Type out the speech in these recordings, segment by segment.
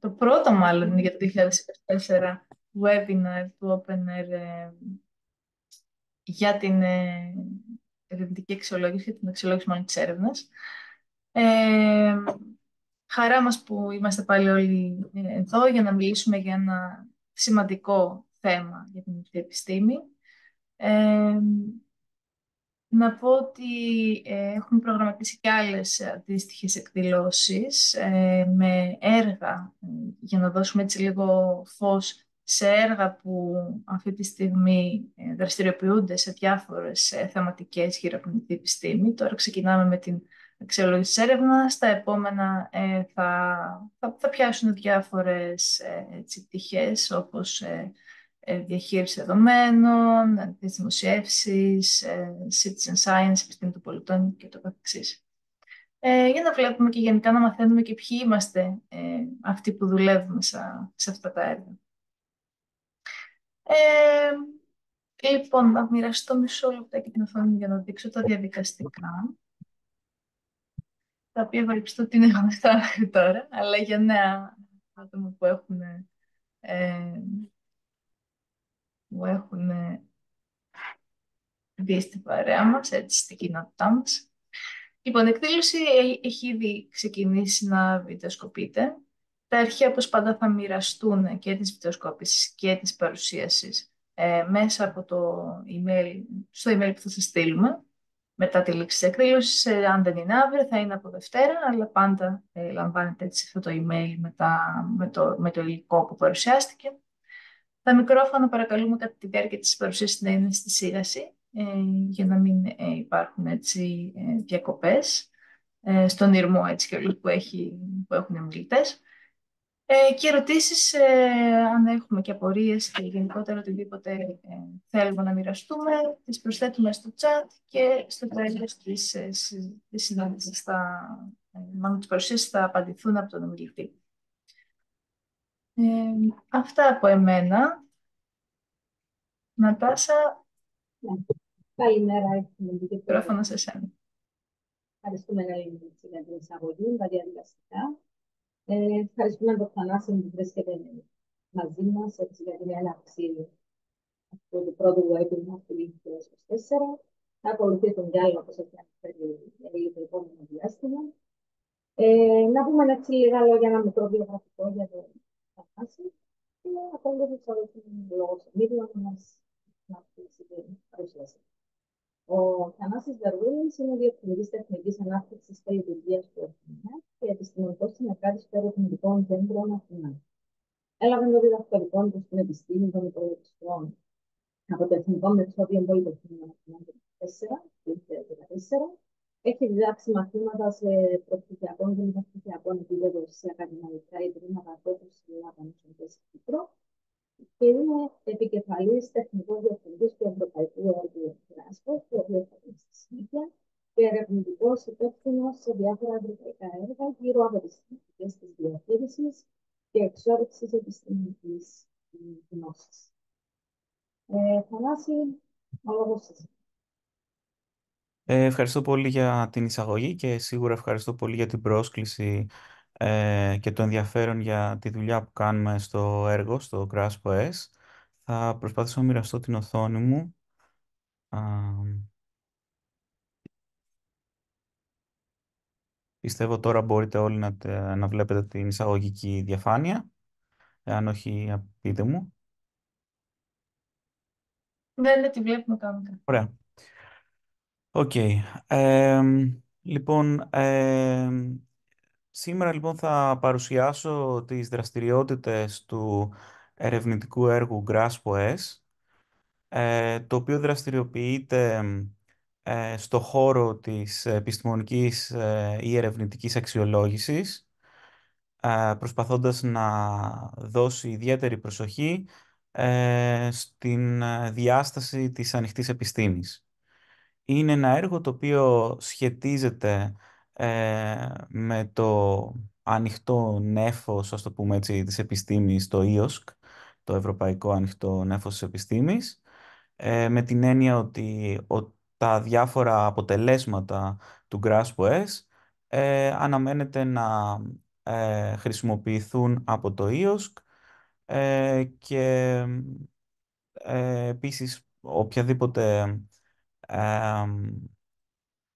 το πρώτο μάλλον για το 2024 webinar του OpenAir ε, για την ε, ερευνητική αξιολόγηση, για την αξιολόγηση μάλλον της έρευνας. Ε, χαρά μας που είμαστε πάλι όλοι ε, εδώ για να μιλήσουμε για ένα σημαντικό θέμα για την επιστήμη. Να πω ότι ε, έχουν έχουμε προγραμματίσει και άλλες αντίστοιχες εκδηλώσεις ε, με έργα, ε, για να δώσουμε έτσι λίγο φως σε έργα που αυτή τη στιγμή δραστηριοποιούνται σε διάφορες θεματικές γύρω από την επιστήμη. Τώρα ξεκινάμε με την αξιολόγηση της έρευνας. Τα επόμενα θα, θα, θα πιάσουν διάφορες έτσι, όπως ε, διαχείριση δεδομένων, ε, τις ε, citizen science, επιστήμη των πολιτών και το καθεξής. Ε, για να βλέπουμε και γενικά να μαθαίνουμε και ποιοι είμαστε ε, αυτοί που δουλεύουμε σε, αυτά τα έργα. Ε, λοιπόν, θα μοιραστώ μισό και την οθόνη για να δείξω τα διαδικαστικά τα οποία ευελπιστώ ότι είναι γνωστά τώρα, αλλά για νέα άτομα που έχουν ε, που έχουν ε, μπει στην παρέα μας, έτσι, στην κοινότητά μας. Λοιπόν, η εκδήλωση ε, έχει ήδη ξεκινήσει να βιντεοσκοπείται. Τα αρχεία, όπως πάντα, θα μοιραστούν και τις βιντεοσκόπησης και της παρουσίασης ε, μέσα από το email, στο email που θα σας στείλουμε μετά τη λήξη της εκδήλωσης. Ε, αν δεν είναι αύριο, θα είναι από Δευτέρα, αλλά πάντα λαμβάνετε αυτό το email με, με, το, με το υλικό που παρουσιάστηκε. Τα μικρόφωνα παρακαλούμε κατά τη διάρκεια της παρουσίας να είναι στη σύραση ε, για να μην ε, υπάρχουν έτσι ε, διακοπές στον ήρμο έτσι και όλοι που, που έχουν οι και ερωτήσεις αν έχουμε και απορίες και γενικότερα οτιδήποτε θέλουμε να μοιραστούμε, τις προσθέτουμε στο chat και στο τέλος της, συνάντηση, μάλλον τις παρουσίες θα απαντηθούν από τον ομιλητή. Ε, αυτά από εμένα. Νατάσα. Καλημέρα, Εκκληντική. σε εσένα. Ευχαριστούμε, για την εισαγωγή, τα διαδικαστικά. Ε, ευχαριστούμε τον Θανάση που βρίσκεται μαζί μας για την έναρξη αυτού του πρώτου webinar του 2024. Θα ακολουθεί τον διάλογο, όπως έχει αναφέρει, το επόμενο διάστημα. Ε, να πούμε έτσι λίγα λόγια, ένα μικρό βιογραφικό για το. Así, ja, dann würde ich sollten los Midlanders ανάπτυξη παρουσίαση. Ο Θανάσης Βερβούλης είναι διευθυντής τεχνικής ανάπτυξης και λειτουργίας του Αθήνα και επιστημονικός συνεργάτης του περιοχηματικών κέντρων Αθήνα. Έλαβε το διδακτορικό του στην Επιστήμη των Υπολογιστών από το Εθνικό Μετσόδιο του 2014 έχει διδάξει μαθήματα σε προπτυχιακό και μεταπτυχιακό επίπεδο σε ακαδημαϊκά ιδρύματα τόσο στην Ελλάδα όσο και στην Κύπρο και είναι επικεφαλής τεχνικός διευθυντής του Ευρωπαϊκού Όργου Transport, το οποίο θα πει στη συνέχεια, και ερευνητικός υπεύθυνος σε διάφορα ευρωπαϊκά έργα γύρω από τις τεχνικές της διαχείρισης και εξόρυξης επιστημονική γνώσης. Ε, Θανάση, ο λόγος σας. Ε, ευχαριστώ πολύ για την εισαγωγή και σίγουρα ευχαριστώ πολύ για την πρόσκληση ε, και το ενδιαφέρον για τη δουλειά που κάνουμε στο έργο, στο CrassPoS. Θα προσπαθήσω να μοιραστώ την οθόνη μου. Α, πιστεύω τώρα μπορείτε όλοι να, να βλέπετε την εισαγωγική διαφάνεια. Αν όχι, πείτε μου. Δεν, ναι, ναι, τη βλέπουμε κάμερα. Ωραία λοιπόν, σήμερα λοιπόν θα παρουσιάσω τις δραστηριότητες του ερευνητικού έργου GRASPOES, ε, το οποίο δραστηριοποιείται ε, στο χώρο της επιστημονικής ε, ή ερευνητικής αξιολόγησης, ε, προσπαθώντας να δώσει ιδιαίτερη προσοχή στην διάσταση της ανοιχτής επιστήμης είναι ένα έργο το οποίο σχετίζεται ε, με το ανοιχτό νέφος, ας το πούμε έτσι, της επιστήμης, το EOSC, το Ευρωπαϊκό Ανοιχτό Νέφος της Επιστήμης, ε, με την έννοια ότι ο, τα διάφορα αποτελέσματα του GRASP-OS ε, αναμένεται να ε, χρησιμοποιηθούν από το ΙΟΣΚ ε, και ε, επίσης οποιαδήποτε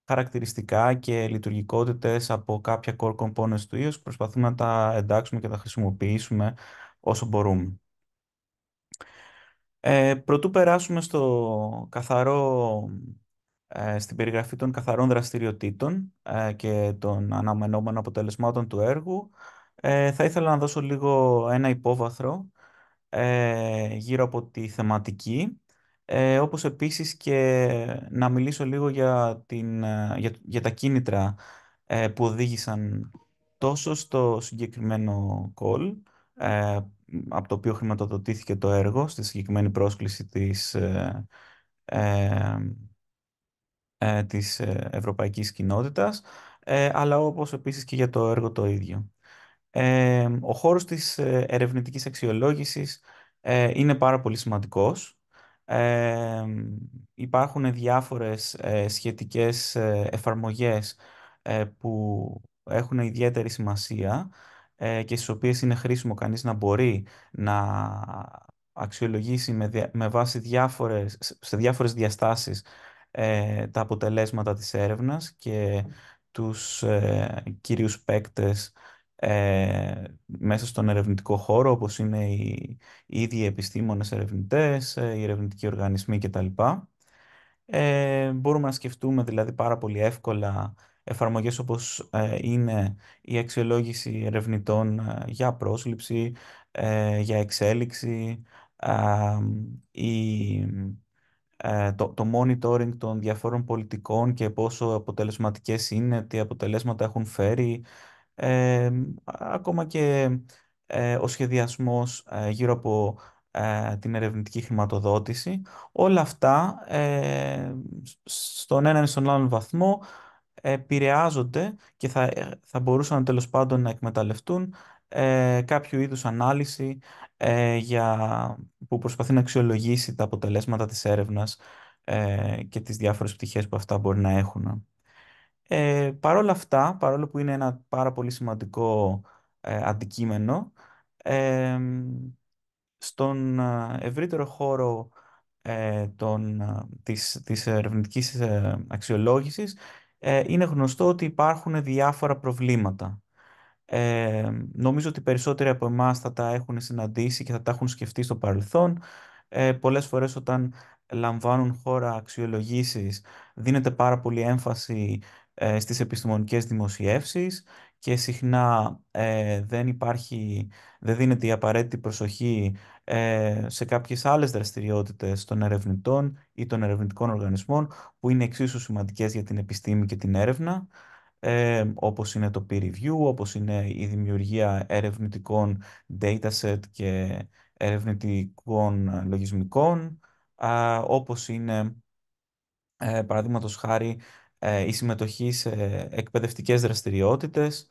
χαρακτηριστικά και λειτουργικότητες από κάποια core components του iOS που προσπαθούμε να τα εντάξουμε και να τα χρησιμοποιήσουμε όσο μπορούμε. Ε, προτού περάσουμε στο καθαρό, ε, στην περιγραφή των καθαρών δραστηριοτήτων ε, και των αναμενόμενων αποτελεσμάτων του έργου, ε, θα ήθελα να δώσω λίγο ένα υπόβαθρο ε, γύρω από τη θεματική ε, όπως επίσης και να μιλήσω λίγο για, την, ε, για, τα κίνητρα ε, που οδήγησαν τόσο στο συγκεκριμένο call, ε, από το οποίο χρηματοδοτήθηκε το έργο, στη συγκεκριμένη πρόσκληση της, ε, ε της ευρωπαϊκής κοινότητας, αλλά όπως επίσης και για το έργο το ίδιο. ο χώρος της ερευνητικής αξιολόγησης είναι πάρα πολύ σημαντικός υπάρχουν διάφορες ε, σχετικές ε, εφαρμογές ε, που έχουν ιδιαίτερη σημασία και στις οποίες είναι χρήσιμο κανείς να μπορεί να αξιολογήσει με, βάση διάφορες, σε διάφορες διαστάσεις τα αποτελέσματα της έρευνας και τους κυρίους παίκτες ε, μέσα στον ερευνητικό χώρο, όπως είναι οι, ίδιοι επιστήμονες ερευνητές, ε, οι ερευνητικοί οργανισμοί κτλ. Ε, μπορούμε να σκεφτούμε δηλαδή πάρα πολύ εύκολα εφαρμογές όπως ε, είναι η αξιολόγηση ερευνητών ε, για πρόσληψη, για εξέλιξη, το, το monitoring των διαφόρων πολιτικών και πόσο αποτελεσματικές είναι, τι αποτελέσματα έχουν φέρει, ακόμα και ε, ο σχεδιασμός ε, γύρω από ε, την ερευνητική χρηματοδότηση. Όλα αυτά ε, στον έναν ή στον άλλο βαθμό επηρεάζονται και θα, ε, θα μπορούσαν τέλος πάντων να εκμεταλλευτούν κάποιο είδους ανάλυση για, που προσπαθεί να αξιολογήσει τα αποτελέσματα της έρευνας και τις διάφορες πτυχές που αυτά μπορεί να έχουν. Ε, Παρ' αυτά, παρόλο που είναι ένα πάρα πολύ σημαντικό ε, αντικείμενο, στον ε, ευρύτερο χώρο ε, των, ε, της, της ερευνητικής αξιολόγησης είναι γνωστό ότι υπάρχουν διάφορα προβλήματα. νομίζω ότι περισσότεροι από εμάς θα τα έχουν συναντήσει και θα τα έχουν σκεφτεί στο παρελθόν. Ε, πολλές φορές όταν λαμβάνουν χώρα αξιολογήσεις δίνεται πάρα πολύ έμφαση ε, στις επιστημονικές δημοσιεύσεις και συχνά ε, δεν υπάρχει, δεν δίνεται η απαραίτητη προσοχή ε, σε κάποιες άλλες δραστηριότητες των ερευνητών ή των ερευνητικών οργανισμών που είναι εξίσου σημαντικές για την επιστήμη και την έρευνα ε, όπως είναι το peer review, όπως είναι η δημιουργία ερευνητικών dataset και ερευνητικών λογισμικών, όπως είναι ε, παραδείγματος χάρη ε, η συμμετοχή σε εκπαιδευτικές δραστηριότητες.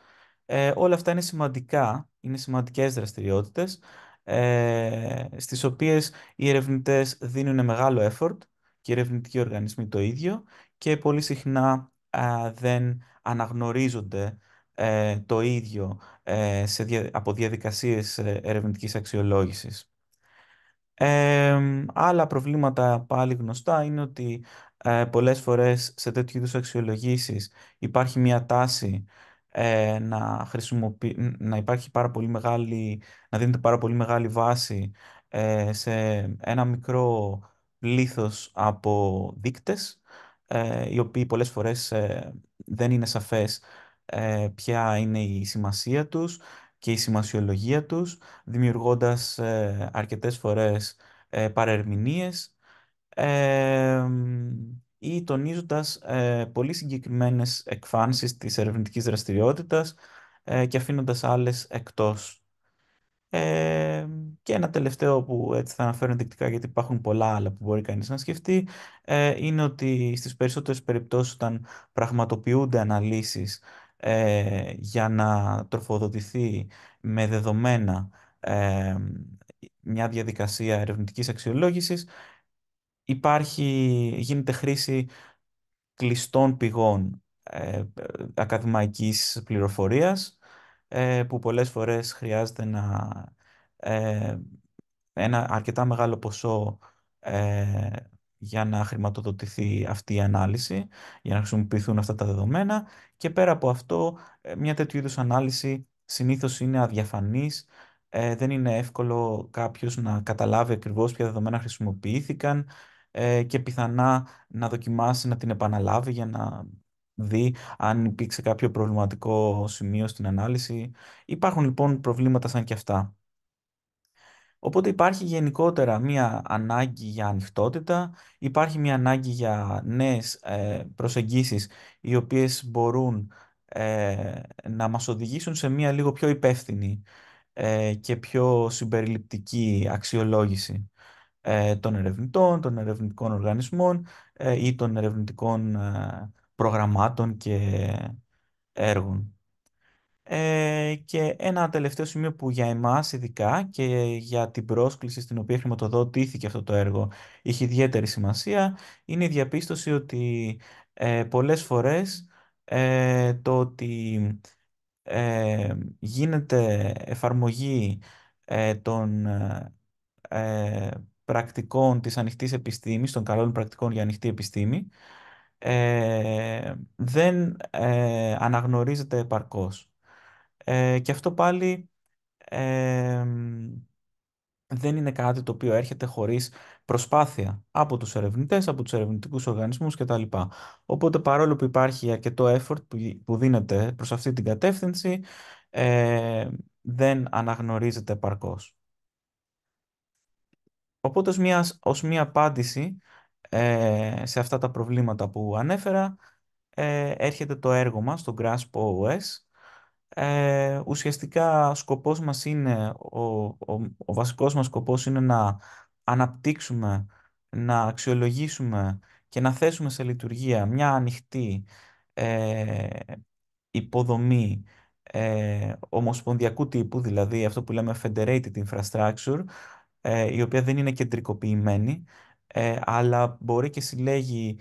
Ε, όλα αυτά είναι σημαντικά, είναι σημαντικές δραστηριότητες, ε, στις οποίες οι ερευνητές δίνουν μεγάλο effort και οι ερευνητικοί οργανισμοί το ίδιο και πολύ συχνά ε, δεν αναγνωρίζονται το ίδιο σε από διαδικασίες ερευνητικής αξιολόγησης. άλλα προβλήματα πάλι γνωστά είναι ότι ε, πολλές φορές σε τέτοιου είδους αξιολογήσεις υπάρχει μια τάση ε, να, χρησιμοποιη... να υπάρχει πάρα πολύ μεγάλη, να δίνεται πάρα πολύ μεγάλη βάση ε, σε ένα μικρό λίθος από δείκτες, ε, οι οποίοι πολλές φορές δεν είναι σαφές ποια είναι η σημασία τους και η σημασιολογία τους, δημιουργώντας αρκετές φορές παρερμηνίες ή τονίζοντας ε, πολύ συγκεκριμένες εκφάνσεις της ερευνητικής δραστηριότητας ε, και αφήνοντας άλλες εκτός. και ένα τελευταίο που έτσι θα αναφέρω ενδεικτικά γιατί υπάρχουν πολλά άλλα που μπορεί κανείς να σκεφτεί ε, είναι ότι στις περισσότερες περιπτώσεις όταν πραγματοποιούνται αναλύσεις για να τροφοδοτηθεί με δεδομένα μια διαδικασία ερευνητικής αξιολόγησης υπάρχει, γίνεται χρήση κλειστών πηγών ε, ε ακαδημαϊκής πληροφορίας ε, που πολλές φορές χρειάζεται να, ε, ένα αρκετά μεγάλο ποσό για να χρηματοδοτηθεί αυτή η ανάλυση, για να χρησιμοποιηθούν αυτά τα δεδομένα και πέρα από αυτό μια τέτοιου είδους ανάλυση συνήθως είναι αδιαφανής, δεν είναι εύκολο κάποιος να καταλάβει ακριβώς ποια δεδομένα χρησιμοποιήθηκαν, ε, και πιθανά να δοκιμάσει να την επαναλάβει για να δει αν υπήρξε κάποιο προβληματικό σημείο στην ανάλυση. Υπάρχουν λοιπόν προβλήματα σαν και αυτά. Οπότε υπάρχει γενικότερα μία ανάγκη για ανοιχτότητα, υπάρχει μία ανάγκη για νέες ε, προσεγγίσεις οι οποίες μπορούν ε, να μας οδηγήσουν σε μία λίγο πιο υπεύθυνη και πιο συμπεριληπτική αξιολόγηση. Ε, των ερευνητών, των ερευνητικών οργανισμών ε, ή των ερευνητικών ε, προγραμμάτων και έργων. Και ένα τελευταίο σημείο που για εμάς ειδικά και για την πρόσκληση στην οποία χρηματοδοτήθηκε αυτό το έργο είχε ιδιαίτερη σημασία είναι η διαπίστωση ότι πολλές φορές το ότι γίνεται εφαρμογή των πρακτικών της ανοιχτής επιστήμης, των καλών πρακτικών για ανοιχτή επιστήμη, ε, δεν ε, αναγνωρίζεται επαρκώς. Ε, και αυτό πάλι ε, δεν είναι κάτι το οποίο έρχεται χωρίς προσπάθεια από τους ερευνητές, από τους ερευνητικούς οργανισμούς κτλ. Οπότε παρόλο που υπάρχει αρκετό effort που, που δίνεται προς αυτή την κατεύθυνση, ε, δεν αναγνωρίζεται επαρκώς. Οπότε ως μια, ως μια απάντηση ε, σε αυτά τα προβλήματα που ανέφερα ε, έρχεται το έργο μας, το Grasp OS. Ε, ουσιαστικά σκοπός μας είναι, ο, ο, ο βασικός μας σκοπός είναι να αναπτύξουμε, να αξιολογήσουμε και να θέσουμε σε λειτουργία μια ανοιχτή ε, υποδομή ε, ομοσπονδιακού τύπου, δηλαδή αυτό που λέμε Federated Infrastructure, ε, η οποία δεν είναι κεντρικοποιημένη, ε, αλλά μπορεί και συλλέγει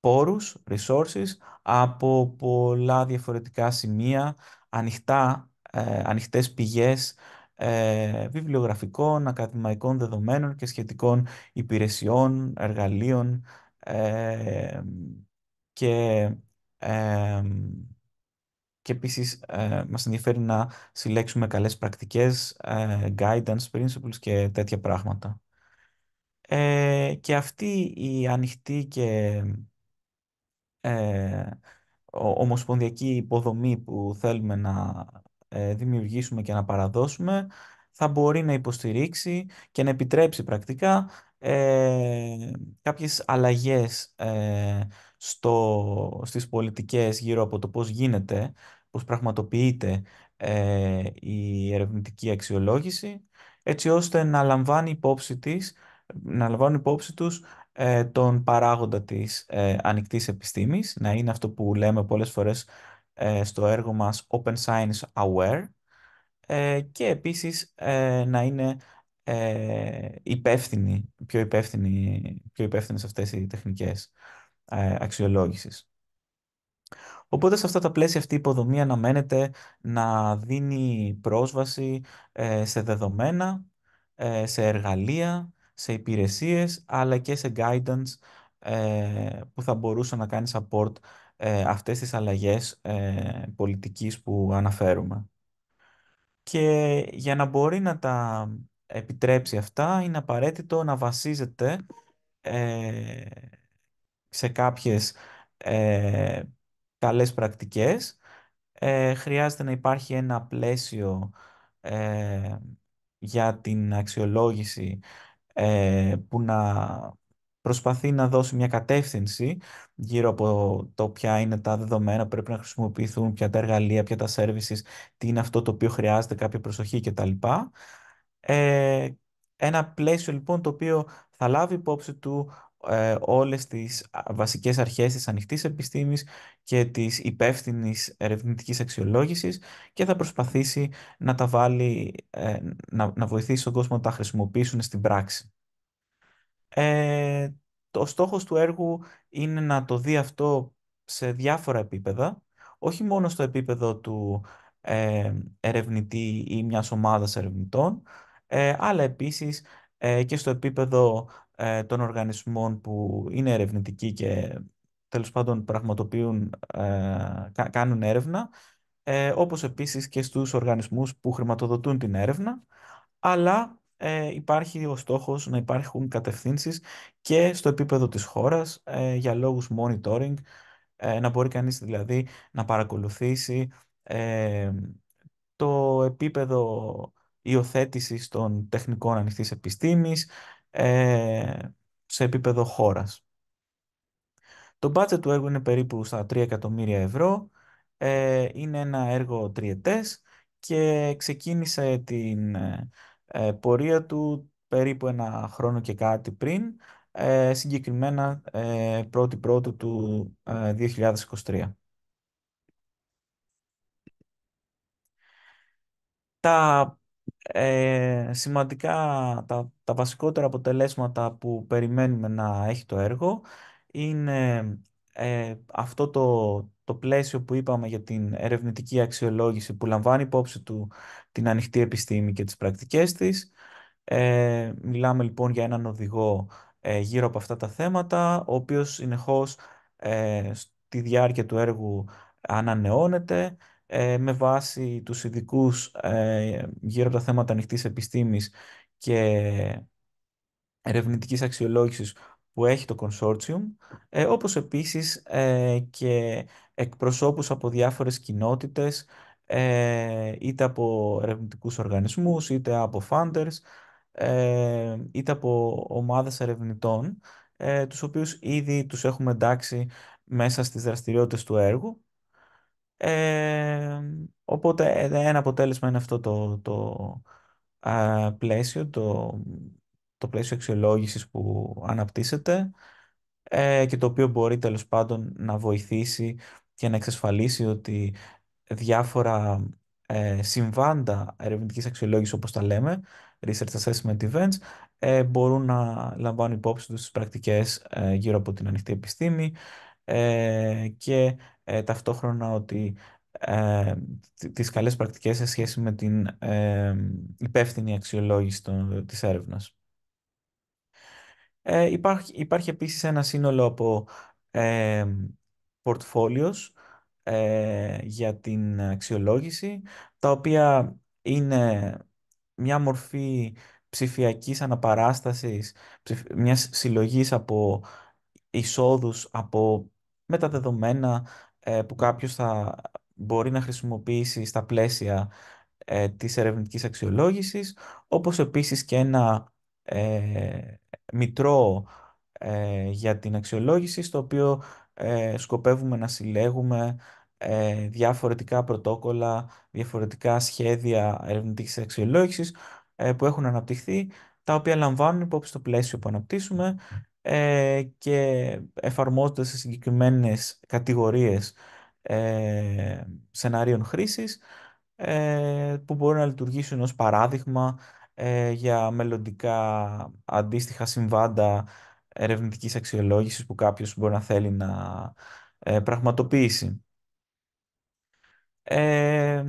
πόρους, resources, από πολλά διαφορετικά σημεία, ανοιχτά, ε, ανοιχτές πηγές ε, βιβλιογραφικών, ακαδημαϊκών δεδομένων και σχετικών υπηρεσιών, εργαλείων ε, και ε, και επίσης ε, μας ενδιαφέρει να συλλέξουμε καλές πρακτικές, ε, guidance principles και τέτοια πράγματα. Ε, και αυτή η ανοιχτή και ε, ομοσπονδιακή υποδομή που θέλουμε να δημιουργήσουμε και να παραδώσουμε θα μπορεί να υποστηρίξει και να επιτρέψει πρακτικά κάποιες αλλαγές στο, στις πολιτικές γύρω από το πώς γίνεται, πώς πραγματοποιείται ε, η ερευνητική αξιολόγηση, έτσι ώστε να λαμβάνει υπόψη να λαμβάνουν υπόψη τους ε, τον παράγοντα της ε, ανοιχτής επιστήμης, να είναι αυτό που λέμε πολλές φορές ε, στο έργο μας Open Science Aware ε, και επίσης να είναι ε, υπεύθυνοι, πιο, υπεύθυνοι, πιο υπεύθυνοι σε αυτές οι τεχνικές. Ε, αξιολόγησης. Οπότε σε αυτά τα πλαίσια αυτή η υποδομή αναμένεται να δίνει πρόσβαση ε, σε δεδομένα, ε, σε εργαλεία, σε υπηρεσίες, αλλά και σε guidance που θα μπορούσε να κάνει support αυτές τις αλλαγές πολιτικής που αναφέρουμε. Και για να μπορεί να τα επιτρέψει αυτά, είναι απαραίτητο να βασίζεται σε κάποιες ε, καλές πρακτικές. Ε, χρειάζεται να υπάρχει ένα πλαίσιο ε, για την αξιολόγηση ε, που να προσπαθεί να δώσει μια κατεύθυνση γύρω από το ποια είναι τα δεδομένα που πρέπει να χρησιμοποιηθούν, ποια τα εργαλεία, ποια τα services, τι είναι αυτό το οποίο χρειάζεται κάποια προσοχή κτλ. Ε, ένα πλαίσιο λοιπόν το οποίο θα λάβει υπόψη του ε, όλες τις βασικές αρχές της ανοιχτής επιστήμης και της υπεύθυνης ερευνητικής αξιολόγησης και θα προσπαθήσει να τα βάλει, ε, να, να βοηθήσει τον κόσμο να τα χρησιμοποιήσουν στην πράξη. Ε, το στόχος του έργου είναι να το δει αυτό σε διάφορα επίπεδα, όχι μόνο στο επίπεδο του ε, ερευνητή ή μιας ομάδας ερευνητών, ε, αλλά επίσης και στο επίπεδο ε, των οργανισμών που είναι ερευνητικοί και τέλος πάντων πραγματοποιούν, ε, κάνουν έρευνα, ε, όπως επίσης και στους οργανισμούς που χρηματοδοτούν την έρευνα, αλλά ε, υπάρχει ο στόχος να υπάρχουν κατευθύνσεις και στο επίπεδο της χώρας ε, για λόγους monitoring, ε, να μπορεί κανείς δηλαδή να παρακολουθήσει ε, το επίπεδο υιοθέτησης των τεχνικών ανοιχτής επιστήμης, ε, σε επίπεδο χώρας. Το budget του έργου είναι περίπου στα 3 εκατομμύρια ευρώ. Ε, είναι ένα έργο τριετές και ξεκίνησε την ε, πορεία του περίπου ένα χρόνο και κάτι πριν, ε, συγκεκριμένα ε, 1 Πρώτου του 2023. Ε, Τα ε, σημαντικά τα, τα βασικότερα αποτελέσματα που περιμένουμε να έχει το έργο είναι ε, αυτό το, το πλαίσιο που είπαμε για την ερευνητική αξιολόγηση που λαμβάνει υπόψη του την ανοιχτή επιστήμη και τις πρακτικές της. Ε, μιλάμε λοιπόν για έναν οδηγό ε, γύρω από αυτά τα θέματα, ο οποίος συνεχώς ε, στη διάρκεια του έργου ανανεώνεται ε, με βάση τους ειδικούς ε, γύρω από τα θέματα ανοιχτής επιστήμης και ερευνητικής αξιολόγησης που έχει το consortium, ε, όπως επίσης ε, και εκπροσώπους από διάφορες κοινότητες, ε, είτε από ερευνητικούς οργανισμούς, είτε από funders, ε, είτε από ομάδες ερευνητών, ε, τους οποίους ήδη τους έχουμε εντάξει μέσα στις δραστηριότητες του έργου ε, οπότε ένα αποτέλεσμα είναι αυτό το, το πλαίσιο, το, το πλαίσιο αξιολόγησης που αναπτύσσεται ε, και το οποίο μπορεί τέλος πάντων να βοηθήσει και να εξασφαλίσει ότι διάφορα ε, συμβάντα ερευνητικής αξιολόγησης όπως τα λέμε, Research Assessment Events, ε, μπορούν να λαμβάνουν υπόψη τους τις πρακτικές ε, γύρω από την ανοιχτή επιστήμη και ε, ταυτόχρονα ότι ε, τις καλές πρακτικές σε σχέση με την ε, υπεύθυνη αξιολόγηση των, της έρευνας. Ε, υπάρχει, υπάρχει επίσης ένα σύνολο από ε, ε για την αξιολόγηση, τα οποία είναι μια μορφή ψηφιακής αναπαράστασης, μιας συλλογής από εισόδους, από μεταδεδομένα, ε, που κάποιος θα μπορεί να χρησιμοποιήσει στα πλαίσια ε, της ερευνητικής αξιολόγησης, όπως επίσης και ένα ε, μητρό ε, για την αξιολόγηση, στο οποίο ε, σκοπεύουμε να συλλέγουμε διαφορετικά πρωτόκολλα, διαφορετικά σχέδια ερευνητικής αξιολόγησης που έχουν αναπτυχθεί, τα οποία λαμβάνουν υπόψη το πλαίσιο που αναπτύσσουμε ε, και εφαρμόζονται σε συγκεκριμένες κατηγορίες ε, σενάριων χρήσης ε, που μπορεί να λειτουργήσουν ως παράδειγμα ε, για μελλοντικά αντίστοιχα συμβάντα ερευνητικής αξιολόγησης που κάποιος μπορεί να θέλει να ε, πραγματοποιήσει.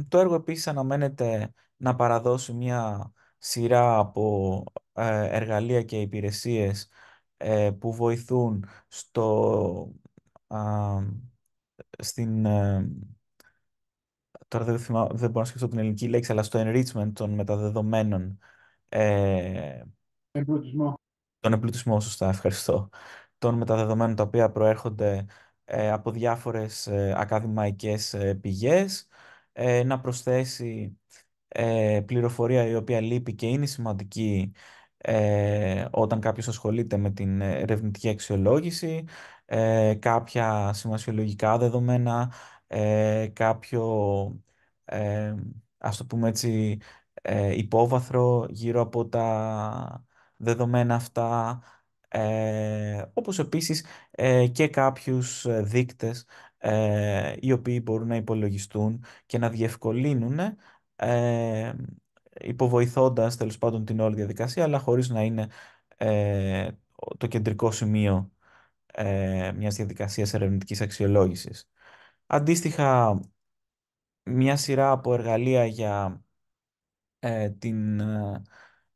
το έργο επίσης αναμένεται να παραδώσει μια σειρά από εργαλεία και υπηρεσίες ε, που βοηθούν στο, α, στην, ε, τώρα δεν, θυμά, δεν μπορώ να σκεφτώ την ελληνική λέξη, αλλά στο enrichment των μεταδεδομένων. Ε, εμπλουτισμό. Τον εμπλουτισμό, σωστά, ευχαριστώ. Των μεταδεδομένων τα οποία προέρχονται ε, από διάφορες ε, ακαδημαϊκές ε, πηγές, ε, να προσθέσει ε, πληροφορία η οποία λείπει και είναι σημαντική ε, όταν κάποιος ασχολείται με την ε, ερευνητική αξιολόγηση, ε, κάποια σημασιολογικά δεδομένα, κάποιο, ε, ας το πούμε έτσι, υπόβαθρο γύρω από τα δεδομένα αυτά, ε, όπως επίσης και κάποιους δείκτες οι οποίοι μπορούν να υπολογιστούν και να διευκολύνουν υποβοηθώντας τέλος πάντων την όλη διαδικασία, αλλά χωρίς να είναι ε, το κεντρικό σημείο ε, μιας διαδικασίας ερευνητικής αξιολόγησης. Αντίστοιχα, μια σειρά από εργαλεία για ε, την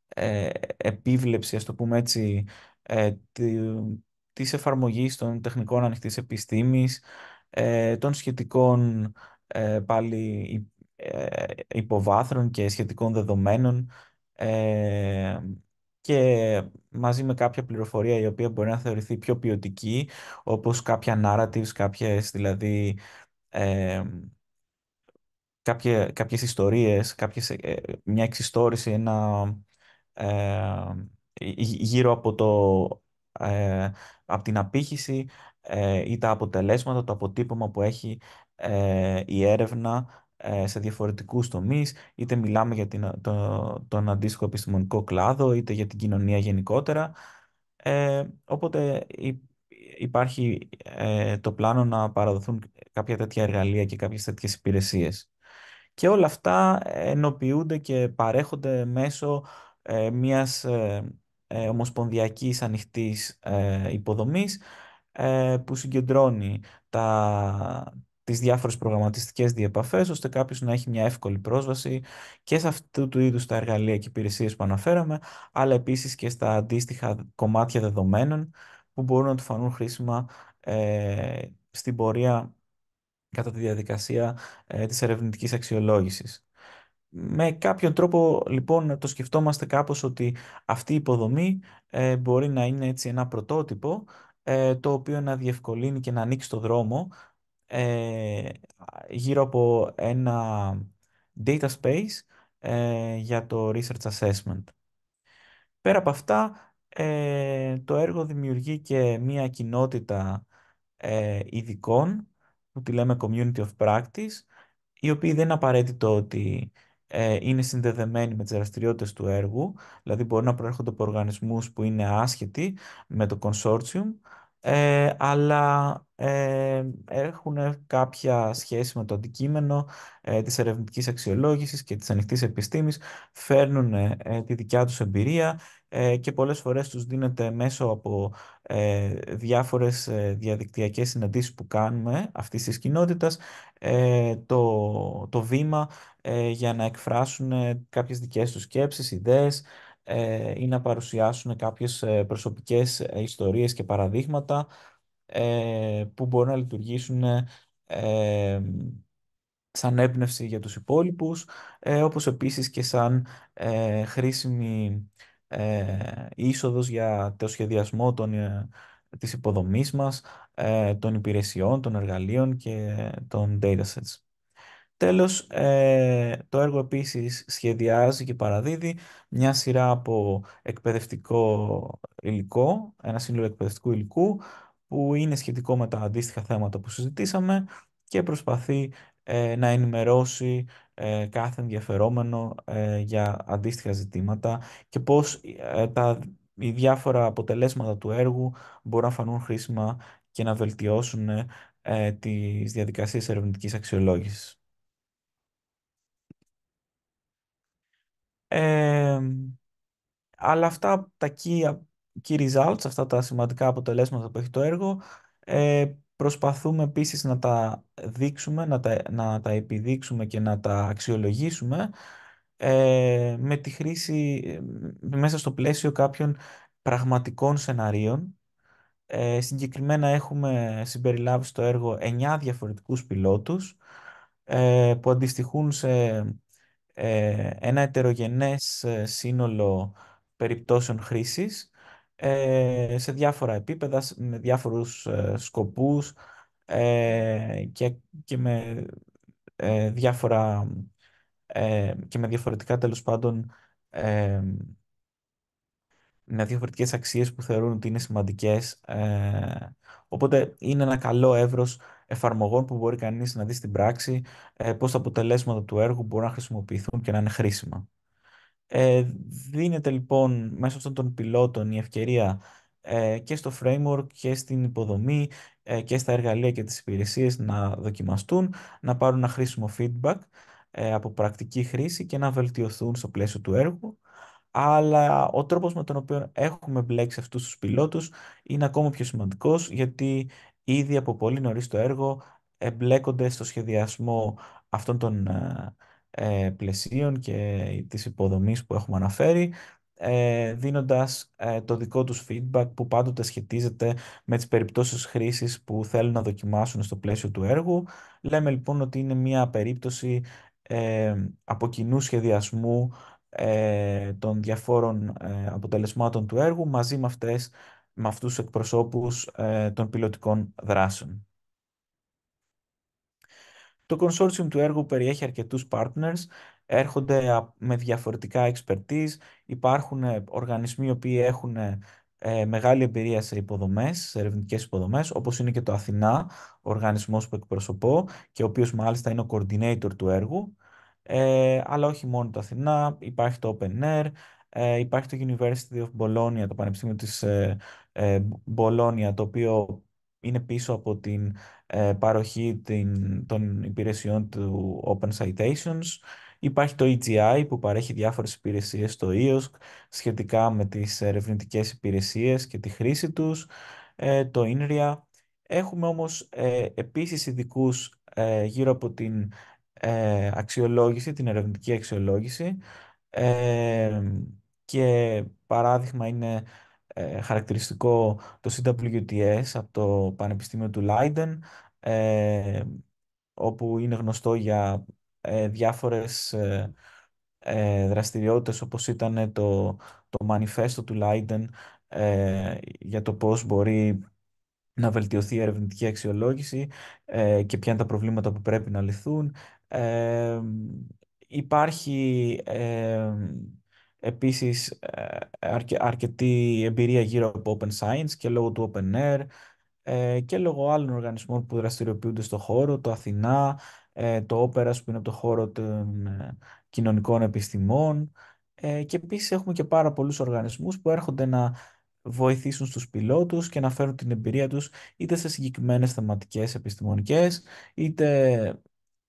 ε, επίβλεψη, ας το πούμε έτσι, ε, τη, της εφαρμογής των τεχνικών ανοιχτής επιστήμης, των σχετικών πάλι ε, υποβάθρων και σχετικών δεδομένων ε, και μαζί με κάποια πληροφορία η οποία μπορεί να θεωρηθεί πιο ποιοτική όπως κάποια narratives, κάποιες δηλαδή ε, κάποιες ιστορίες, κάποιες, ε, μια εξιστόρηση ένα, ε, γύρω από, το, ε, από την απήχηση ε, ή τα αποτελέσματα, το αποτύπωμα που έχει η έρευνα ε, σε διαφορετικούς τομείς, είτε μιλάμε για τον αντίστοιχο επιστημονικό κλάδο, είτε για την κοινωνία γενικότερα. Ε, οπότε υπάρχει ε, το πλάνο να παραδοθούν κάποια τέτοια εργαλεία και κάποιες τέτοιες υπηρεσίες. Και όλα αυτά ενοποιούνται και παρέχονται μέσω μιας ε, ομοσπονδιακής ανοιχτής υποδομής που συγκεντρώνει τα, τις διάφορες προγραμματιστικές διεπαφές, ώστε κάποιος να έχει μια εύκολη πρόσβαση και σε αυτού του είδους τα εργαλεία και υπηρεσίες που αναφέραμε, αλλά επίσης και στα αντίστοιχα κομμάτια δεδομένων που μπορούν να του φανούν χρήσιμα ε, στην πορεία κατά τη διαδικασία ε, της ερευνητικής αξιολόγησης. Με κάποιον τρόπο λοιπόν το σκεφτόμαστε κάπως ότι αυτή η υποδομή ε, μπορεί να είναι έτσι ένα πρωτότυπο ε, το οποίο να διευκολύνει και να ανοίξει το δρόμο ε, γύρω από ένα data space ε, για το research assessment. Πέρα από αυτά, ε, το έργο δημιουργεί και μία κοινότητα ε, ειδικών, που τη λέμε community of practice, η οποία δεν είναι απαραίτητο ότι είναι συνδεδεμένη με τις δραστηριότητες του έργου, δηλαδή μπορεί να προέρχονται από οργανισμούς που είναι άσχετοι με το consortium, ε, αλλά ε, έχουν κάποια σχέση με το αντικείμενο ε, της ερευνητικής αξιολόγησης και της ανοιχτής επιστήμης, φέρνουν ε, τη δικιά τους εμπειρία ε, και πολλές φορές τους δίνεται μέσω από διάφορες διαδικτυακές συναντήσεις που κάνουμε αυτής της κοινότητας το, το βήμα για να εκφράσουν κάποιες δικές τους σκέψεις, ιδέες, ε, ή να παρουσιάσουν κάποιες ε, προσωπικές ε, ιστορίες και παραδείγματα ε, που μπορούν να λειτουργήσουν σαν έμπνευση για τους υπόλοιπους, ε, όπως επίσης και σαν ε, χρήσιμη ε, είσοδος για το σχεδιασμό των, ε, της υποδομής μας, των υπηρεσιών, των εργαλείων και των datasets. Τέλος, ε, το έργο επίσης σχεδιάζει και παραδίδει μια σειρά από εκπαιδευτικό υλικό, ένα σύνολο εκπαιδευτικού υλικού που είναι σχετικό με τα αντίστοιχα θέματα που συζητήσαμε και προσπαθεί ε, να ενημερώσει ε, κάθε ενδιαφερόμενο ε, για αντίστοιχα ζητήματα και πώς ε, τα, οι διάφορα αποτελέσματα του έργου μπορούν να φανούν χρήσιμα και να βελτιώσουν τις διαδικασίες ερευνητικής αξιολόγησης. αλλά αυτά τα key, results, αυτά τα σημαντικά αποτελέσματα που έχει το έργο, ε, προσπαθούμε επίσης να τα δείξουμε, να τα, να επιδείξουμε και να τα αξιολογήσουμε ε, με τη χρήση, ε, μέσα στο πλαίσιο κάποιων πραγματικών σεναρίων. Ε, συγκεκριμένα έχουμε συμπεριλάβει στο έργο 9 διαφορετικούς πιλότους που αντιστοιχούν σε ε, ένα ετερογενές ε, σύνολο περιπτώσεων χρήσης ε, σε διάφορα επίπεδα, με διάφορους σκοπούς και, και με διάφορα και με διαφορετικά τέλος πάντων με διαφορετικές αξίες που θεωρούν ότι είναι σημαντικές. οπότε είναι ένα καλό εύρος εφαρμογών που μπορεί κανείς να δει στην πράξη ε, πώς τα αποτελέσματα του έργου μπορούν να χρησιμοποιηθούν και να είναι χρήσιμα. Ε, δίνεται λοιπόν μέσω αυτών των πιλότων η ευκαιρία ε, και στο framework και στην υποδομή ε, και στα εργαλεία και τις υπηρεσίες να δοκιμαστούν, να πάρουν ένα χρήσιμο feedback ε, από πρακτική χρήση και να βελτιωθούν στο πλαίσιο του έργου. Αλλά ο τρόπος με τον οποίο έχουμε μπλέξει αυτούς τους πιλότους είναι ακόμα πιο σημαντικός γιατί ήδη από πολύ νωρίς το έργο εμπλέκονται στο σχεδιασμό αυτών των ε, ε πλαισίων και ε, της υποδομής που έχουμε αναφέρει, ε, δίνοντας το δικό τους feedback που πάντοτε σχετίζεται με τις περιπτώσεις χρήσης που θέλουν να δοκιμάσουν στο πλαίσιο του έργου. Λέμε λοιπόν ότι είναι μια περίπτωση ε, από κοινού σχεδιασμού των διαφόρων αποτελεσμάτων του έργου μαζί με αυτές με αυτούς τους εκπροσώπους ε, των πιλωτικών δράσεων. Το consortium του έργου περιέχει αρκετούς partners, έρχονται με διαφορετικά expertise, υπάρχουν ε, οργανισμοί οι οποίοι έχουν ε, μεγάλη εμπειρία σε υποδομές, σε ερευνητικές υποδομές, όπως είναι και το Αθηνά, ο οργανισμός που εκπροσωπώ και ο οποίος μάλιστα είναι ο coordinator του έργου. αλλά όχι μόνο το Αθηνά, υπάρχει το Open Air, ε, υπάρχει το University of Bologna, το Πανεπιστήμιο της ε, ε το οποίο είναι πίσω από την ε, παροχή την, των υπηρεσιών του Open Citations. Υπάρχει το EGI που παρέχει διάφορες υπηρεσίες στο EOSC σχετικά με τις ερευνητικές υπηρεσίες και τη χρήση τους, το INRIA. Έχουμε όμως επίσης ειδικούς γύρω από την αξιολόγηση, την ερευνητική αξιολόγηση, και παράδειγμα είναι ε, χαρακτηριστικό το CWTS από το Πανεπιστήμιο του Λάιντεν, ε, όπου είναι γνωστό για ε, διάφορες ε, ε, δραστηριότητες όπως ήταν το, το μανιφέστο του Λάιντεν για το πώς μπορεί να βελτιωθεί η ερευνητική αξιολόγηση και ποια είναι τα προβλήματα που πρέπει να λυθούν. Υπάρχει Επίσης, ε, αρκε, αρκετή εμπειρία γύρω από Open Science και λόγω του Open Air ε, και λόγω άλλων οργανισμών που δραστηριοποιούνται στο χώρο, το Αθηνά, ε, το Όπερα που είναι από το χώρο των κοινωνικών επιστημών και επίσης έχουμε και πάρα πολλούς οργανισμούς που έρχονται να βοηθήσουν στους πιλότους και να φέρουν την εμπειρία τους είτε σε συγκεκριμένες θεματικές επιστημονικές είτε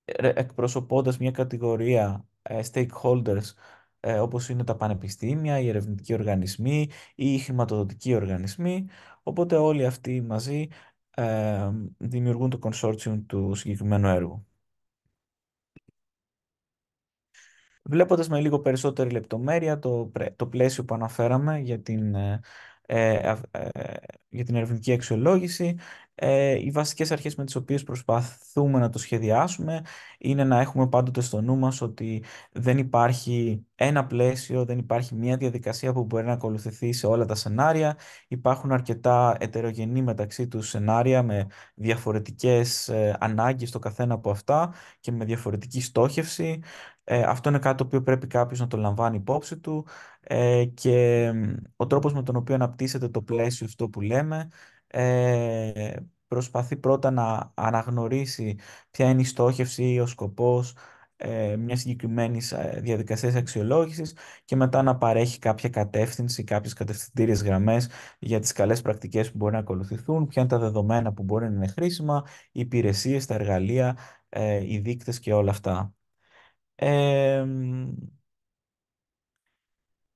εκπροσωπώντας μια κατηγορία stakeholders ε, όπως είναι τα πανεπιστήμια, οι ερευνητικοί οργανισμοί ή οι χρηματοδοτικοί οργανισμοί. Οπότε όλοι αυτοί μαζί ε, δημιουργούν το consortium του συγκεκριμένου έργου. Βλέποντας με λίγο περισσότερη λεπτομέρεια το, το πλαίσιο που αναφέραμε για την, ε, ε, ε για την ερευνητική αξιολόγηση, ε, οι βασικές αρχές με τις οποίες προσπαθούμε να το σχεδιάσουμε είναι να έχουμε πάντοτε στο νου μας ότι δεν υπάρχει ένα πλαίσιο, δεν υπάρχει μια διαδικασία που μπορεί να ακολουθηθεί σε όλα τα σενάρια. Υπάρχουν αρκετά ετερογενή μεταξύ τους σενάρια με διαφορετικές ανάγκε ανάγκες στο καθένα από αυτά και με διαφορετική στόχευση. Ε, αυτό είναι κάτι το οποίο πρέπει κάποιος να το λαμβάνει υπόψη του ε, και ο τρόπος με τον οποίο αναπτύσσεται το πλαίσιο αυτό που λέμε ε, προσπαθεί πρώτα να αναγνωρίσει ποια είναι η στόχευση ή ο σκοπός ε, μια συγκεκριμένης ε, διαδικασίας αξιολόγησης και μετά να παρέχει κάποια κατεύθυνση, κάποιες κατευθυντήριες γραμμές για τις καλές πρακτικές που μπορεί να ακολουθηθούν, ποια είναι τα δεδομένα που μπορεί να είναι χρήσιμα, οι υπηρεσίες, τα εργαλεία, ε, οι δείκτες και όλα αυτά. Ε,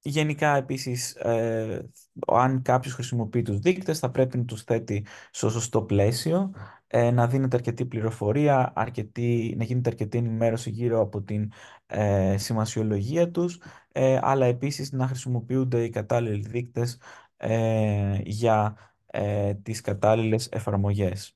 Γενικά, επίσης, ε, αν κάποιος χρησιμοποιεί τους δείκτες, θα πρέπει να τους θέτει στο σωστό πλαίσιο, ε, να δίνεται αρκετή πληροφορία, αρκετή, να γίνεται αρκετή ενημέρωση γύρω από την ε, σημασιολογία τους, ε, αλλά επίσης να χρησιμοποιούνται οι κατάλληλοι δείκτες ε, για τις κατάλληλες εφαρμογές.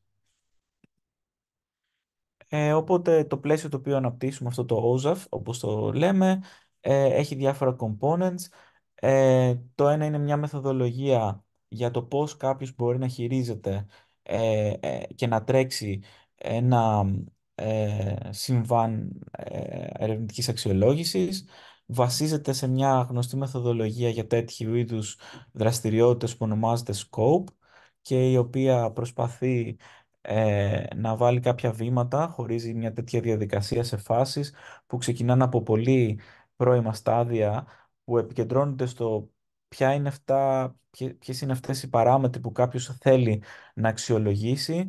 οπότε το πλαίσιο το οποίο αναπτύσσουμε αυτό το OZAF, όπως το λέμε, ε, έχει διάφορα components. Ε, το ένα είναι μια μεθοδολογία για το πώς κάποιος μπορεί να χειρίζεται ε, και να τρέξει ένα συμβάν ερευνητικής αξιολόγησης. Βασίζεται σε μια γνωστή μεθοδολογία για τέτοιου είδους δραστηριότητες που ονομάζεται scope και η οποία προσπαθεί να βάλει κάποια βήματα, χωρίζει μια τέτοια διαδικασία σε φάσεις που ξεκινάνε από πολύ πρώιμα στάδια που επικεντρώνονται στο ποια είναι αυτά, ποιες είναι αυτές οι παράμετροι που κάποιος θέλει να αξιολογήσει,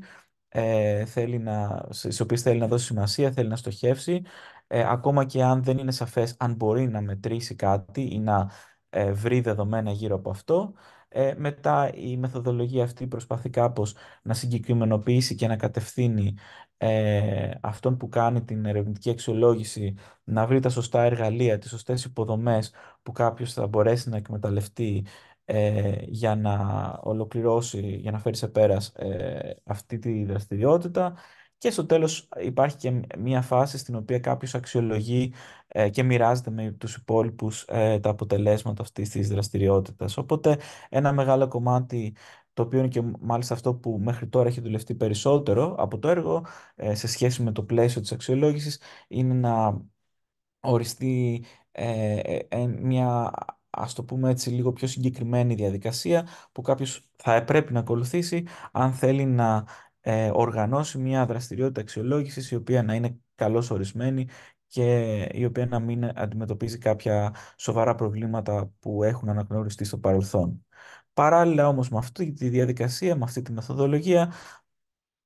ε, θέλει να, στις οποίες θέλει να δώσει σημασία, θέλει να στοχεύσει, ε, ακόμα και αν δεν είναι σαφές αν μπορεί να μετρήσει κάτι ή να ε, βρει δεδομένα γύρω από αυτό. Ε, μετά η μεθοδολογία αυτή προσπαθεί κάπως να συγκεκριμενοποιήσει και να κατευθύνει ε, αυτόν που κάνει την ερευνητική αξιολόγηση να βρει τα σωστά εργαλεία, τις σωστές υποδομές που κάποιος θα μπορέσει να εκμεταλλευτεί ε, για να ολοκληρώσει, για να φέρει σε πέρας αυτή τη δραστηριότητα. Και στο τέλος υπάρχει και μια φάση στην οποία κάποιος αξιολογεί ε, και μοιράζεται με τους υπόλοιπους ε, τα αποτελέσματα αυτής της δραστηριότητας. Οπότε ένα μεγάλο κομμάτι το οποίο είναι και μάλιστα αυτό που μέχρι τώρα έχει δουλευτεί περισσότερο από το έργο ε, σε σχέση με το πλαίσιο της αξιολόγησης είναι να οριστεί μια ας το πούμε έτσι λίγο πιο συγκεκριμένη διαδικασία που κάποιος θα πρέπει να ακολουθήσει αν θέλει να ε, οργανώσει μια δραστηριότητα αξιολόγησης η οποία να είναι καλώς ορισμένη και η οποία να μην αντιμετωπίζει κάποια σοβαρά προβλήματα που έχουν αναγνωριστεί στο παρελθόν. Παράλληλα όμως με αυτή τη διαδικασία, με αυτή τη μεθοδολογία,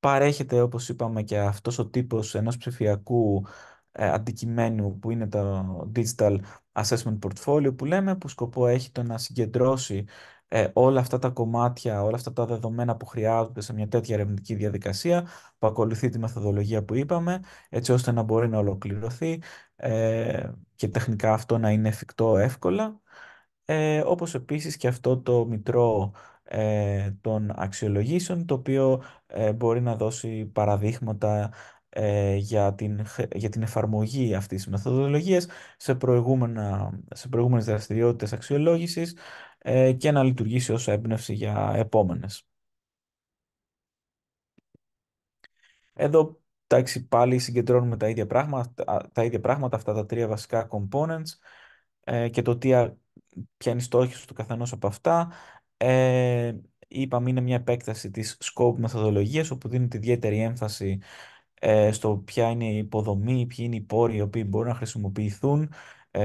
παρέχεται όπως είπαμε και αυτός ο τύπος ενός ψηφιακού ε, αντικειμένου που είναι το Digital Assessment Portfolio που λέμε, που σκοπό έχει το να συγκεντρώσει ε, όλα αυτά τα κομμάτια, όλα αυτά τα δεδομένα που χρειάζονται σε μια τέτοια ερευνητική διαδικασία που ακολουθεί τη μεθοδολογία που είπαμε, έτσι ώστε να μπορεί να ολοκληρωθεί ε, και τεχνικά αυτό να είναι εφικτό εύκολα. Ε, όπως επίσης και αυτό το μητρό ε, των αξιολογήσεων, το οποίο ε, μπορεί να δώσει παραδείγματα ε, για, την, για την εφαρμογή αυτής της μεθοδολογίας σε, σε προηγούμενες δραστηριότητες αξιολόγησης, ε, και να λειτουργήσει ως έμπνευση για επόμενες. Εδώ πάλι συγκεντρώνουμε τα ίδια, πράγματα, τα ίδια πράγματα, αυτά τα τρία βασικά components ε, και το τι, ποια είναι η στόχη του καθενός από αυτά. Ε, είπαμε είναι μια επέκταση της scope μεθοδολογίας όπου δίνεται ιδιαίτερη έμφαση ε, στο ποια είναι η υποδομή, ποιοι είναι οι πόροι οι οποίοι μπορούν να χρησιμοποιηθούν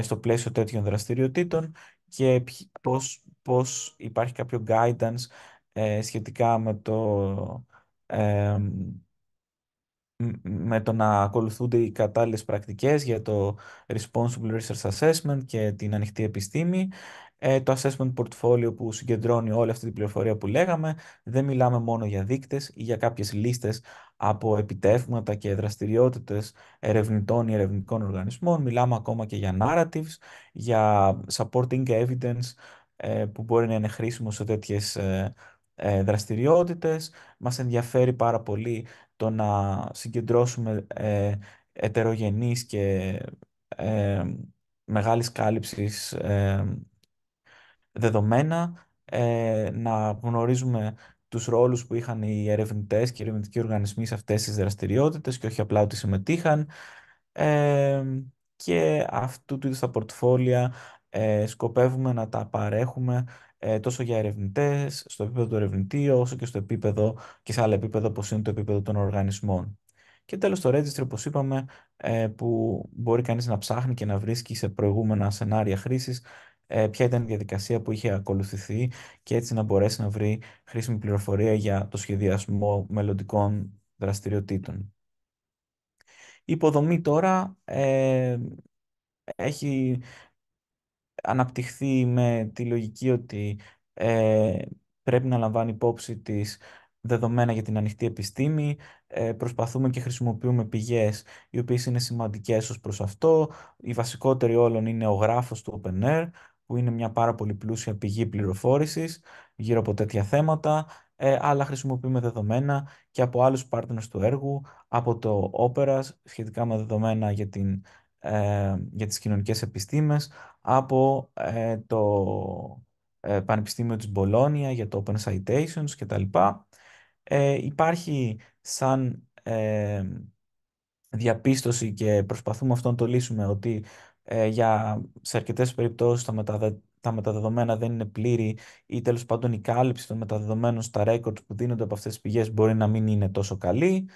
στο πλαίσιο τέτοιων δραστηριοτήτων και πώς πώς υπάρχει κάποιο guidance ε, σχετικά με το, με το να ακολουθούνται οι κατάλληλες πρακτικές για το Responsible Research Assessment και την ανοιχτή επιστήμη. Ε, το Assessment Portfolio που συγκεντρώνει όλη αυτή την πληροφορία που λέγαμε. Δεν μιλάμε μόνο για δείκτες ή για κάποιες λίστες από επιτεύγματα και δραστηριότητες ερευνητών ή ερευνητικών οργανισμών. Μιλάμε ακόμα και για narratives, για supporting evidence ε, που μπορεί να είναι χρήσιμο σε τέτοιες ε, ε, δραστηριότητες. Μας ενδιαφέρει πάρα πολύ το να συγκεντρώσουμε ετερογενείς και μεγάλης κάλυψης δεδομένα, να γνωρίζουμε τους ρόλους που είχαν οι ερευνητές και οι ερευνητικοί οργανισμοί σε αυτές τις δραστηριότητες και όχι απλά ότι συμμετείχαν. και αυτού του είδους τα πορτφόλια ε, σκοπεύουμε να τα παρέχουμε ε, τόσο για ερευνητές, στο επίπεδο του ερευνητή, όσο και στο επίπεδο και σε άλλα επίπεδα όπως είναι το επίπεδο των οργανισμών. Και τέλος το registry, όπως είπαμε, ε, που μπορεί κανείς να ψάχνει και να βρίσκει σε προηγούμενα σενάρια χρήσης ε, ποια ήταν η διαδικασία που είχε ακολουθηθεί και έτσι να μπορέσει να βρει χρήσιμη πληροφορία για το σχεδιασμό μελλοντικών δραστηριοτήτων. Η υποδομή τώρα ε, έχει αναπτυχθεί με τη λογική ότι ε, πρέπει να λαμβάνει υπόψη της δεδομένα για την ανοιχτή επιστήμη. Ε, προσπαθούμε και χρησιμοποιούμε πηγές οι οποίες είναι σημαντικές ως προς αυτό. Η βασικότερη όλων είναι ο γράφος του Open Air, που είναι μια πάρα πολύ πλούσια πηγή πληροφόρησης γύρω από τέτοια θέματα, ε, αλλά χρησιμοποιούμε δεδομένα και από άλλους partners του έργου, από το Opera σχετικά με δεδομένα για την ε, για τις κοινωνικές επιστήμες από ε, το ε, Πανεπιστήμιο της Μπολόνια για το Open Citations κτλ. Ε, υπάρχει σαν ε, διαπίστωση και προσπαθούμε αυτό να το λύσουμε ότι για, σε αρκετές περιπτώσεις τα, τα μεταδεδομένα δεν είναι πλήρη ή τέλος πάντων η κάλυψη των μεταδεδομένων στα records που δίνονται από αυτές τις πηγές μπορεί να μην είναι τόσο καλή.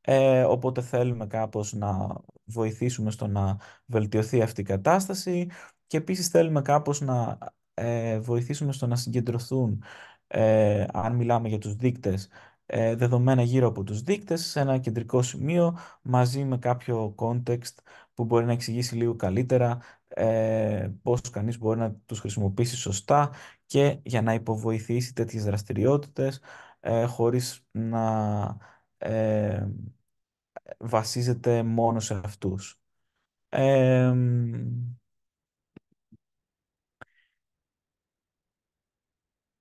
Ε, οπότε θέλουμε κάπως να βοηθήσουμε στο να βελτιωθεί αυτή η κατάσταση και επίσης θέλουμε κάπως να ε, βοηθήσουμε στο να συγκεντρωθούν, ε, αν μιλάμε για τους δείκτες, ε, δεδομένα γύρω από τους δείκτες σε ένα κεντρικό σημείο μαζί με κάποιο context που μπορεί να εξηγήσει λίγο καλύτερα ε, πώς κανείς μπορεί να τους χρησιμοποιήσει σωστά και για να υποβοηθήσει τέτοιες δραστηριότητες ε, χωρίς να ε, βασίζεται μόνο σε αυτούς. Ε,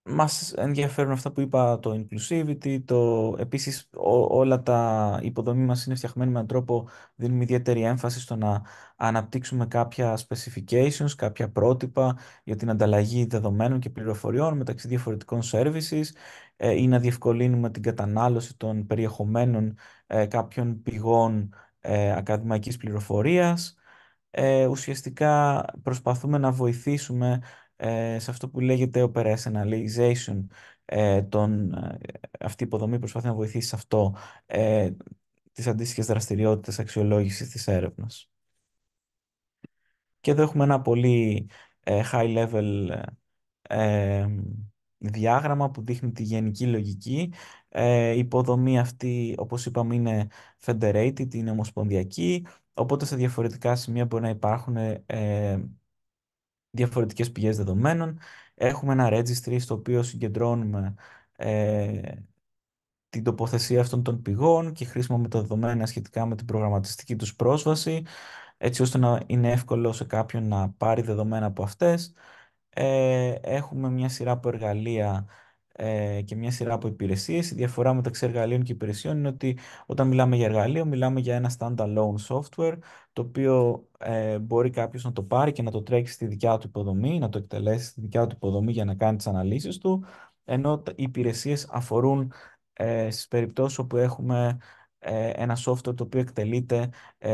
μας ενδιαφέρουν αυτά που είπα, το inclusivity, το... επίσης όλα τα υποδομή μας είναι φτιαχμένη με έναν τρόπο, δίνουμε ιδιαίτερη έμφαση στο να αναπτύξουμε κάποια specifications, κάποια πρότυπα για την ανταλλαγή δεδομένων και πληροφοριών μεταξύ διαφορετικών services ε, ή να διευκολύνουμε την κατανάλωση των περιεχομένων ε, κάποιων πηγών ε, ακαδημαϊκής πληροφορίας. Ουσιαστικά προσπαθούμε να βοηθήσουμε σε αυτό που λέγεται operationalization, τον, αυτή η υποδομή προσπαθεί να βοηθήσει σε αυτό τις αντίστοιχες δραστηριότητες αξιολόγησης της έρευνας. Και εδώ έχουμε ένα πολύ high level διάγραμμα που δείχνει τη γενική λογική. Ε, η υποδομή αυτή, όπως είπαμε, είναι federated, είναι ομοσπονδιακή, οπότε σε διαφορετικά σημεία μπορεί να υπάρχουν ε, ε, διαφορετικές πηγές δεδομένων. Έχουμε ένα registry στο οποίο συγκεντρώνουμε ε, την τοποθεσία αυτών των πηγών και χρήσιμο τα δεδομένα σχετικά με την προγραμματιστική τους πρόσβαση, έτσι ώστε να είναι εύκολο σε κάποιον να πάρει δεδομένα από αυτές. Ε, έχουμε μια σειρά από εργαλεία ε, και μια σειρά από υπηρεσίες. Η διαφορά μεταξύ εργαλείων και υπηρεσιών είναι ότι όταν μιλάμε για εργαλείο, μιλάμε για ένα standalone software, το οποίο ε, μπορεί κάποιος να το πάρει και να το τρέξει στη δικιά του υποδομή, να το εκτελέσει στη δικιά του υποδομή για να κάνει τις αναλύσεις του, ενώ οι υπηρεσίες αφορούν ε, στις περιπτώσεις όπου έχουμε ένα software το οποίο εκτελείται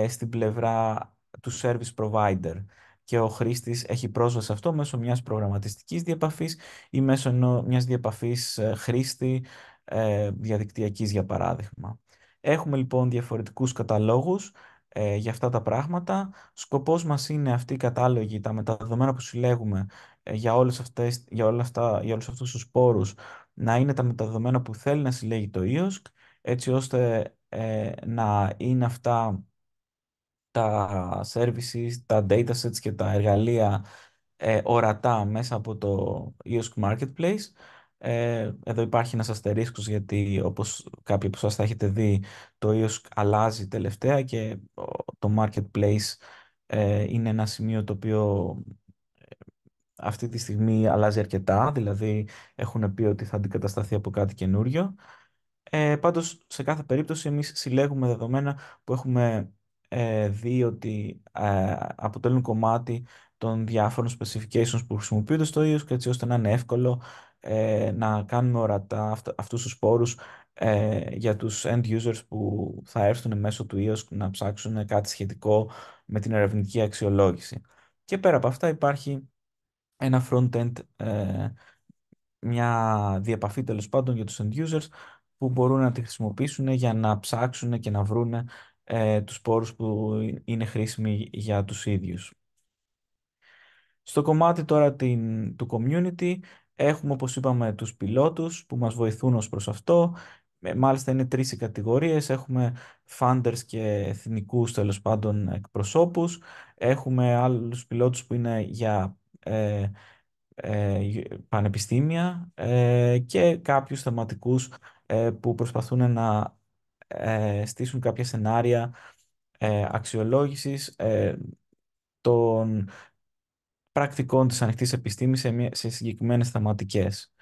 στην πλευρά του service provider και ο χρήστης έχει πρόσβαση σε αυτό μέσω μιας προγραμματιστικής διαπαφής ή μέσω μιας διαπαφής ε, χρήστη ε, διαδικτυακής, για παράδειγμα. Έχουμε λοιπόν διαφορετικούς καταλόγους ε, για αυτά τα πράγματα. Σκοπός μας είναι αυτοί οι κατάλογοι, τα μεταδεδομένα που συλλέγουμε για, όλες αυτές, για, όλα αυτά, για όλους αυτούς τους πόρους να είναι τα μεταδεδομένα που θέλει να συλλέγει το EOSC έτσι ώστε ε, να είναι αυτά τα services, τα datasets και τα εργαλεία ε, ορατά μέσα από το EOSC Marketplace. Ε, εδώ υπάρχει ένας αστερίσκος γιατί όπως κάποιοι από σας θα έχετε δει το EOSC αλλάζει τελευταία και το Marketplace ε, είναι ένα σημείο το οποίο ε, αυτή τη στιγμή αλλάζει αρκετά, δηλαδή έχουν πει ότι θα αντικατασταθεί από κάτι καινούριο. Ε, πάντως, σε κάθε περίπτωση, εμείς συλλέγουμε δεδομένα που έχουμε ε, δει ε, αποτελούν κομμάτι των διάφορων specifications που χρησιμοποιούνται στο iOS και έτσι ώστε να είναι εύκολο ε, να κάνουμε ορατά αυτούς τους πόρους ε, για τους end users που θα έρθουν μέσω του iOS να ψάξουν κάτι σχετικό με την ερευνητική αξιολόγηση. Και πέρα από αυτά υπάρχει ένα front-end, ε, μια διαπαφή τέλος πάντων για τους end users που μπορούν να τη χρησιμοποιήσουν για να ψάξουν και να βρουν ε, τους πόρους που είναι χρήσιμοι για τους ίδιους. Στο κομμάτι τώρα την, του community έχουμε όπως είπαμε τους πιλότους που μας βοηθούν ως προς αυτό. Ε, μάλιστα είναι τρεις οι κατηγορίες. Έχουμε funders και εθνικούς τέλος πάντων εκπροσώπους. Έχουμε άλλους πιλότους που είναι για ε, ε, πανεπιστήμια ε, και κάποιους θεματικούς ε, που προσπαθούν να ε, στήσουν κάποια σενάρια ε, αξιολόγησης ε, των πρακτικών της ανοιχτής επιστήμης σε, μια, σε συγκεκριμένες θεματικές.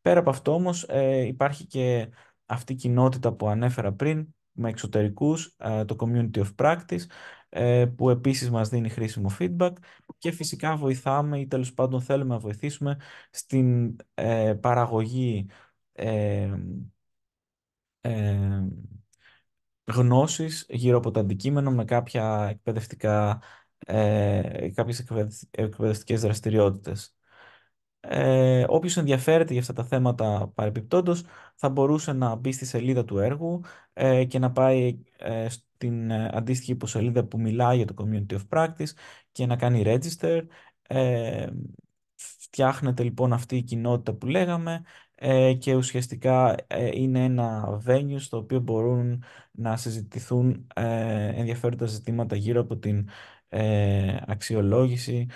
Πέρα από αυτό όμως ε, υπάρχει και αυτή η κοινότητα που ανέφερα πριν με εξωτερικούς, ε, το Community of Practice, που επίσης μας δίνει χρήσιμο feedback και φυσικά βοηθάμε ή τέλος πάντων θέλουμε να βοηθήσουμε στην παραγωγή ε, γνώσεις γύρω από το αντικείμενο με κάποια εκπαιδευτικά, ε, κάποιες εκπαιδευτικές δραστηριότητες. Ε, όποιος ενδιαφέρεται για αυτά τα θέματα παρεπιπτόντος θα μπορούσε να μπει στη σελίδα του έργου ε, και να πάει ε, στην ε, αντίστοιχη υποσελίδα που μιλάει για το Community of Practice και να κάνει register. Ε, φτιάχνεται λοιπόν αυτή η κοινότητα που λέγαμε ε, και ουσιαστικά ε, είναι ένα venue στο οποίο μπορούν να συζητηθούν ε, ενδιαφέροντα ζητήματα γύρω από την αξιολόγηση,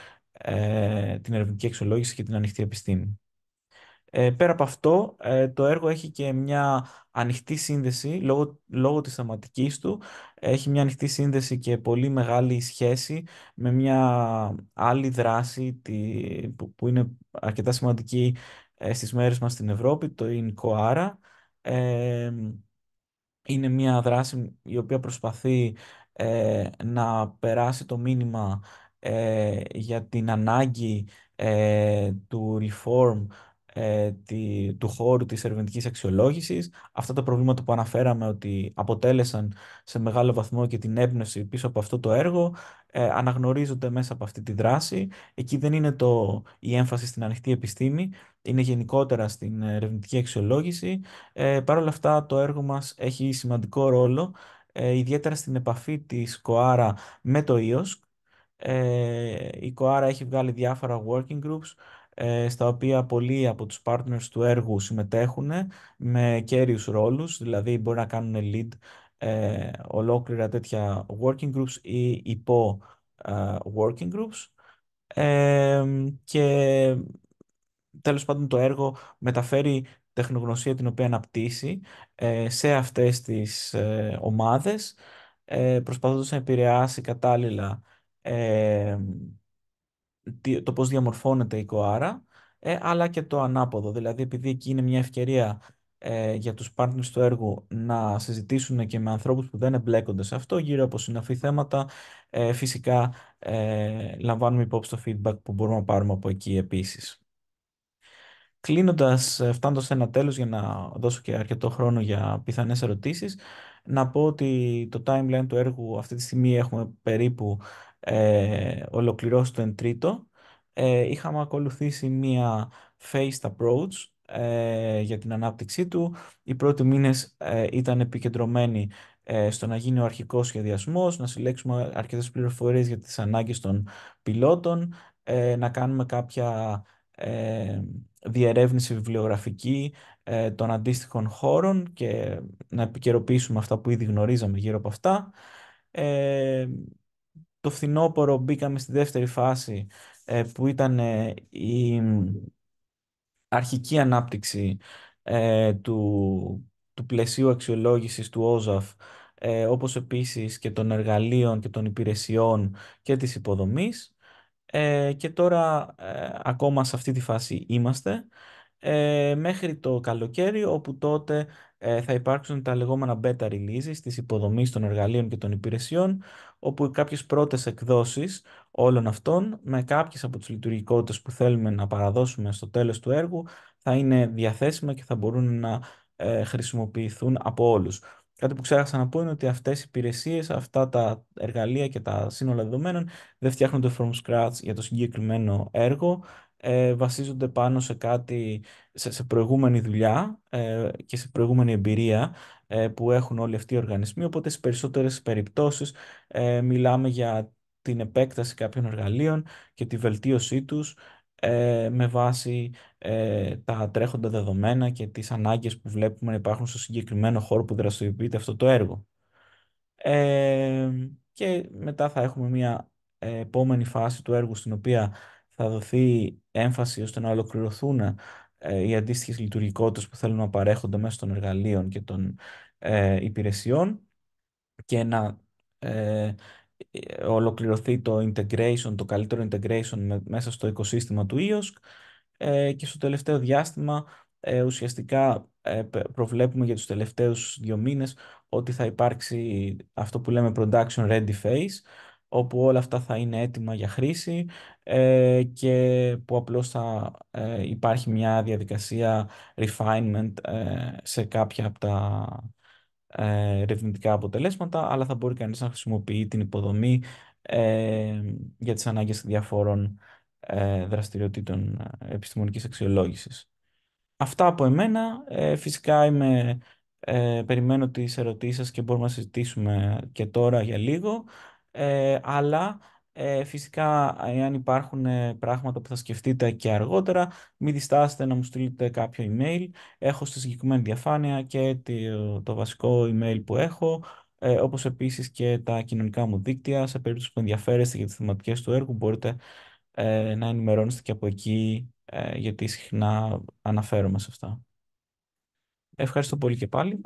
την ερευνητική αξιολόγηση και την ανοιχτή επιστήμη. Πέρα από αυτό, το έργο έχει και μια ανοιχτή σύνδεση, λόγω, λόγω της θεματικής του, έχει μια ανοιχτή σύνδεση και πολύ μεγάλη σχέση με μια άλλη δράση τη, που, που είναι αρκετά σημαντική ε, στις μέρες μας στην Ευρώπη, το INCOARA. Ε, είναι μια δράση η οποία προσπαθεί ε, να περάσει το μήνυμα ε, για την ανάγκη του reform ε, τη, του χώρου της ερευνητικής αξιολόγησης. Αυτά τα προβλήματα που αναφέραμε ότι αποτέλεσαν σε μεγάλο βαθμό και την έμπνευση πίσω από αυτό το έργο ε, αναγνωρίζονται μέσα από αυτή τη δράση. Εκεί δεν είναι το, η έμφαση στην ανοιχτή επιστήμη, είναι γενικότερα στην ερευνητική αξιολόγηση. Ε, Παρ' όλα αυτά το έργο μας έχει σημαντικό ρόλο ε, ιδιαίτερα στην επαφή της ΚΟΑΡΑ με το ΙΟΣΚ. Ε, η ΚΟΑΡΑ έχει βγάλει διάφορα working groups ε, στα οποία πολλοί από τους partners του έργου συμμετέχουν με κέριους ρόλους, δηλαδή μπορεί να κάνουν lead ε, ολόκληρα τέτοια working groups ή υπό ε, working groups ε, και τέλος πάντων το έργο μεταφέρει τεχνογνωσία την οποία αναπτύσσει σε αυτές τις ομάδες προσπαθώντας να επηρεάσει κατάλληλα το πώς διαμορφώνεται η κοάρα, ε, αλλά και το ανάποδο. Δηλαδή, επειδή εκεί είναι μια ευκαιρία ε, για τους partners του έργου να συζητήσουν και με ανθρώπους που δεν εμπλέκονται σε αυτό, γύρω από συναφή θέματα, ε, φυσικά ε, λαμβάνουμε υπόψη το feedback που μπορούμε να πάρουμε από εκεί επίσης. Κλείνοντας, ε, φτάνοντας σε ένα τέλος για να δώσω και αρκετό χρόνο για πιθανές ερωτήσεις, να πω ότι το timeline του έργου αυτή τη στιγμή έχουμε περίπου ε, ολοκληρώσει το εντρίτο. Ε, είχαμε ακολουθήσει μία phased approach ε, για την ανάπτυξή του. Οι πρώτοι μήνες ε, ήταν επικεντρωμένοι ε, στο να γίνει ο αρχικός σχεδιασμός, να συλλέξουμε αρκετές πληροφορίες για τις ανάγκες των πιλότων, ε, να κάνουμε κάποια διερεύνηση βιβλιογραφική των αντίστοιχων χώρων και να επικαιροποιήσουμε αυτά που ήδη γνωρίζαμε γύρω από αυτά. Το φθινόπωρο μπήκαμε στη δεύτερη φάση ε, που ήταν ε, η αρχική ανάπτυξη ε, του, του πλαισίου αξιολόγησης του ΟΖΑΦ όπως επίσης και των εργαλείων και των υπηρεσιών και της υποδομής. και τώρα ακόμα σε αυτή τη φάση είμαστε, μέχρι το καλοκαίρι, όπου τότε θα υπάρξουν τα λεγόμενα beta releases της υποδομής των εργαλείων και των υπηρεσιών, όπου κάποιες πρώτες εκδόσεις όλων αυτών με κάποιες από τις λειτουργικότητες που θέλουμε να παραδώσουμε στο τέλος του έργου θα είναι διαθέσιμα και θα μπορούν να ε, χρησιμοποιηθούν από όλους. Κάτι που ξέχασα να πω είναι ότι αυτές οι υπηρεσίες, αυτά τα εργαλεία και τα σύνολα δεδομένων δεν φτιάχνονται from scratch για το συγκεκριμένο έργο. Ε, βασίζονται πάνω σε κάτι, σε, σε προηγούμενη δουλειά ε, και σε προηγούμενη εμπειρία ε, που έχουν όλοι αυτοί οι οργανισμοί. Οπότε στις περισσότερες περιπτώσεις μιλάμε για την επέκταση κάποιων εργαλείων και τη βελτίωσή τους με βάση τα τρέχοντα δεδομένα και τις ανάγκες που βλέπουμε να υπάρχουν στο συγκεκριμένο χώρο που δραστηριοποιείται αυτό το έργο. και μετά θα έχουμε μια επόμενη φάση του έργου στην οποία θα δοθεί έμφαση ώστε να ολοκληρωθούν ε, οι αντίστοιχες λειτουργικότητες που θέλουν να παρέχονται μέσω των εργαλείων και των ε, υπηρεσιών και να ε, ολοκληρωθεί το integration, το καλύτερο integration μέσα στο οικοσύστημα του EOSC και στο τελευταίο διάστημα ουσιαστικά προβλέπουμε για τους τελευταίους δύο μήνες ότι θα υπάρξει αυτό που λέμε production ready phase όπου όλα αυτά θα είναι έτοιμα για χρήση ε, και που απλώς θα ε, υπάρχει μια διαδικασία refinement ε, σε κάποια από τα ερευνητικά αποτελέσματα, αλλά θα μπορεί κανείς να χρησιμοποιεί την υποδομή για τις ανάγκες διαφόρων δραστηριοτήτων επιστημονικής αξιολόγησης. Αυτά από εμένα. Φυσικά είμαι... περιμένω τις ερωτήσεις σας και μπορούμε να συζητήσουμε και τώρα για λίγο. Ε, αλλά ε, φυσικά, εάν υπάρχουν ε, πράγματα που θα σκεφτείτε και αργότερα, μην διστάσετε να μου στείλετε κάποιο email. Έχω στη συγκεκριμένη διαφάνεια και το, βασικό email που έχω, ε, όπως επίσης και τα κοινωνικά μου δίκτυα. Σε περίπτωση που ενδιαφέρεστε για τις θεματικές του έργου, μπορείτε να ενημερώνεστε και από εκεί, γιατί συχνά αναφέρομαι σε αυτά. Ευχαριστώ πολύ και πάλι.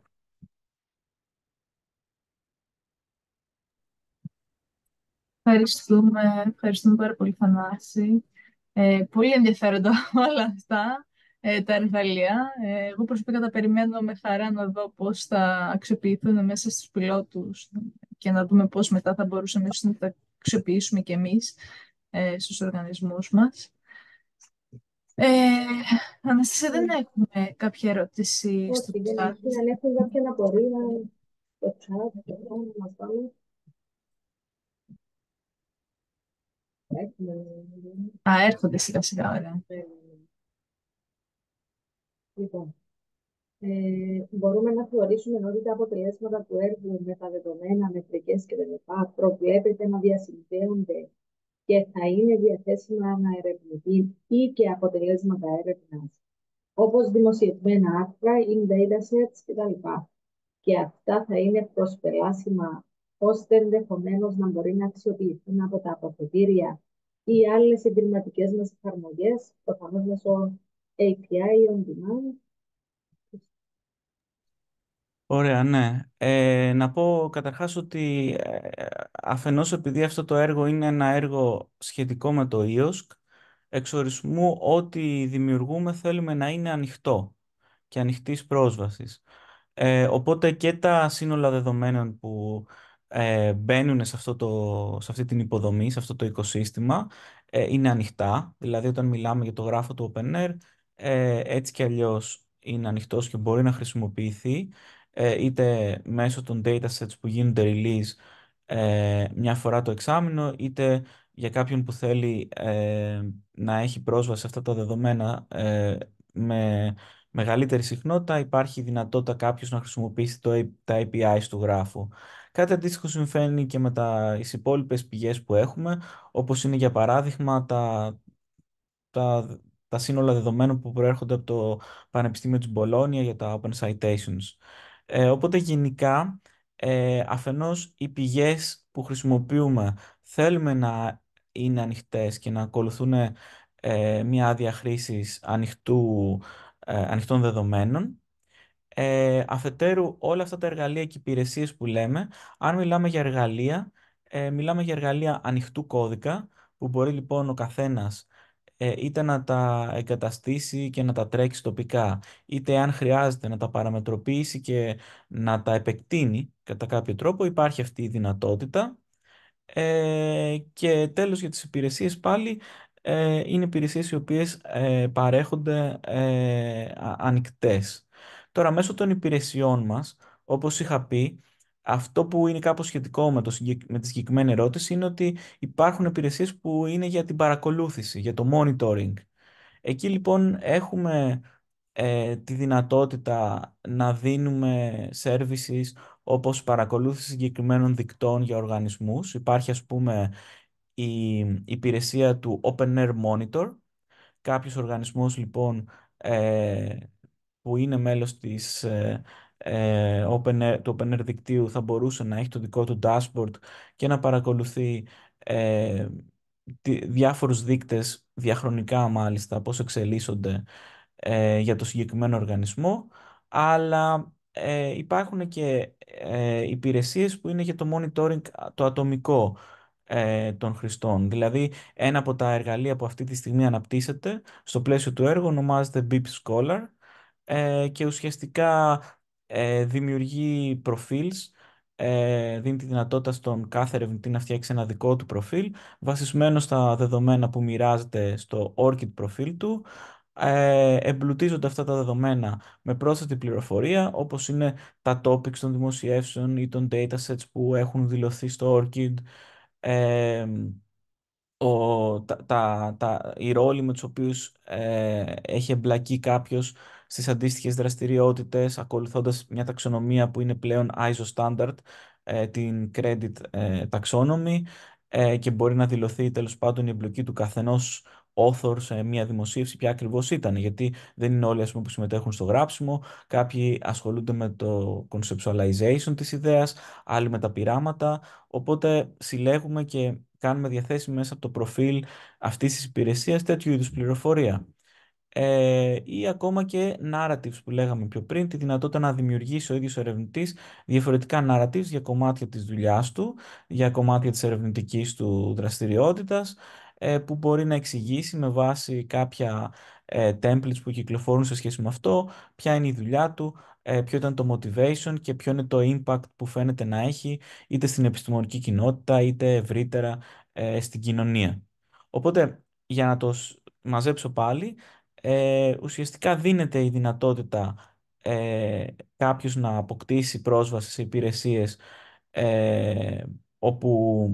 Ευχαριστούμε, ευχαριστούμε πάρα πολύ, Θανάση. Ε, πολύ ενδιαφέροντα όλα αυτά ε, τα εργαλεία. Ε, εγώ προσωπικά τα περιμένω με χαρά να δω πώς θα αξιοποιηθούν μέσα στους πιλότους και να δούμε πώς μετά θα μπορούσαμε να τα αξιοποιήσουμε κι εμείς ε, στους οργανισμούς μας. Ε, δεν ε, έχουμε κάποια ερώτηση στο κάποια να να να Α, έρχονται σιγά σιγά, ωραία. Λοιπόν, ε, μπορούμε να θεωρήσουμε ότι τα αποτελέσματα του έργου με τα δεδομένα, μετρικέ κλπ. προβλέπεται να διασυνδέονται και θα είναι διαθέσιμα να ερευνηθεί ή και αποτελέσματα έρευνας, όπως δημοσιευμένα άρθρα, in datasets κλπ. Και αυτά θα είναι προσπελάσιμα ώστε ενδεχομένω να μπορεί να αξιοποιηθούν από τα αποθετήρια ή άλλε εγκληματικέ μα εφαρμογέ, προφανώ μέσω API on demand. Ωραία, ναι. Ε, να πω καταρχάς ότι ε, αφενός επειδή αυτό το έργο είναι ένα έργο σχετικό με το εξ εξορισμού ό,τι δημιουργούμε θέλουμε να είναι ανοιχτό και ανοιχτής πρόσβασης. Ε, οπότε και τα σύνολα δεδομένων που ε, μπαίνουν σε, αυτό το, σε αυτή την υποδομή, σε αυτό το οικοσύστημα, ε, είναι ανοιχτά. Δηλαδή, όταν μιλάμε για το γράφο του OpenAir, ε, έτσι και αλλιώς είναι ανοιχτός και μπορεί να χρησιμοποιηθεί ε, είτε μέσω των datasets που γίνονται release ε, μια φορά το εξάμεινο, είτε για κάποιον που θέλει ε, να έχει πρόσβαση σε αυτά τα δεδομένα με μεγαλύτερη συχνότητα, υπάρχει δυνατότητα κάποιος να χρησιμοποιήσει τα APIs του γράφου. Κάτι αντίστοιχο συμβαίνει και με τις υπόλοιπες πηγές που έχουμε, όπως είναι για παράδειγμα τα, τα, τα σύνολα δεδομένων που προέρχονται από το Πανεπιστήμιο της Μπολόνια για τα Open Citations. Ε, οπότε γενικά, ε, αφενός οι πηγές που χρησιμοποιούμε θέλουμε να είναι ανοιχτές και να ακολουθούν ε, μια άδεια χρήσης ε, ανοιχτών δεδομένων, ε, αφετέρου, όλα αυτά τα εργαλεία και υπηρεσίες που λέμε, αν μιλάμε για εργαλεία, ε, μιλάμε για εργαλεία ανοιχτού κώδικα, που μπορεί λοιπόν ο καθένας ε, είτε να τα εγκαταστήσει και να τα τρέξει τοπικά, είτε αν χρειάζεται να τα παραμετροποιήσει και να τα επεκτείνει κατά κάποιο τρόπο, υπάρχει αυτή η δυνατότητα. Ε, και τέλος για τις υπηρεσίες πάλι, ε, είναι υπηρεσίες οι οποίες ε, παρέχονται ανοιχτές. Τώρα, μέσω των υπηρεσιών μας, όπως είχα πει, αυτό που είναι κάπως σχετικό με, το, με τη συγκεκριμένη ερώτηση είναι ότι υπάρχουν υπηρεσίες που είναι για την παρακολούθηση, για το monitoring. Εκεί λοιπόν έχουμε ε, τη δυνατότητα να δίνουμε services όπως παρακολούθηση συγκεκριμένων δικτών για οργανισμούς. Υπάρχει ας πούμε η υπηρεσία του Open Air Monitor. Κάποιος οργανισμός λοιπόν ε, που είναι μέλος της, ε, ε, open air, του open air δικτύου θα μπορούσε να έχει το δικό του dashboard και να παρακολουθεί ε, τη, διάφορους δείκτες διαχρονικά μάλιστα πώς εξελίσσονται ε, για το συγκεκριμένο οργανισμό αλλά υπάρχουν και ε, υπηρεσίες που είναι για το monitoring το ατομικό των χρηστών. Δηλαδή, ένα από τα εργαλεία που αυτή τη στιγμή αναπτύσσεται στο πλαίσιο του έργου ονομάζεται BIP Scholar ε, και ουσιαστικά ε, δημιουργεί προφίλς, ε, δίνει τη δυνατότητα στον κάθε ερευνητή να φτιάξει ένα δικό του προφίλ βασισμένο στα δεδομένα που μοιράζεται στο ORCID προφίλ του ε, εμπλουτίζονται αυτά τα δεδομένα με πρόσθετη πληροφορία όπως είναι τα topics των δημοσιεύσεων ή των datasets που έχουν δηλωθεί στο ORCID ε, ο, τα, τα, τα, οι ρόλοι με τους οποίους ε, έχει εμπλακεί κάποιος στις αντίστοιχες δραστηριότητες ακολουθώντας μια ταξονομία που είναι πλέον ISO standard ε, την credit ε, taxonomy ε, και μπορεί να δηλωθεί τέλος πάντων η εμπλοκή του καθενός author σε μια δημοσίευση ποια ακριβώς ήταν γιατί δεν είναι όλοι ας πούμε, που συμμετέχουν στο γράψιμο κάποιοι ασχολούνται με το conceptualization της ιδέας άλλοι με τα πειράματα οπότε συλλέγουμε και κάνουμε διαθέσιμη μέσα από το προφίλ αυτής της υπηρεσίας τέτοιου είδους πληροφορία. Ε, ή ακόμα και narratives που λέγαμε πιο πριν, τη δυνατότητα να δημιουργήσει ο ίδιος ο ερευνητής διαφορετικά narratives για κομμάτια της δουλειάς του, για κομμάτια της ερευνητικής του δραστηριότητας, ε, που μπορεί να εξηγήσει με βάση κάποια ε, templates που κυκλοφορούν σε σχέση με αυτό, ποια είναι η δουλειά του, ε, ποιο ήταν το motivation και ποιο είναι το impact που φαίνεται να έχει είτε στην επιστημονική κοινότητα είτε ευρύτερα ε, στην κοινωνία. Οπότε, για να το μαζέψω πάλι, ε, ουσιαστικά δίνεται η δυνατότητα ε, κάποιος να αποκτήσει πρόσβαση σε υπηρεσίες ε, όπου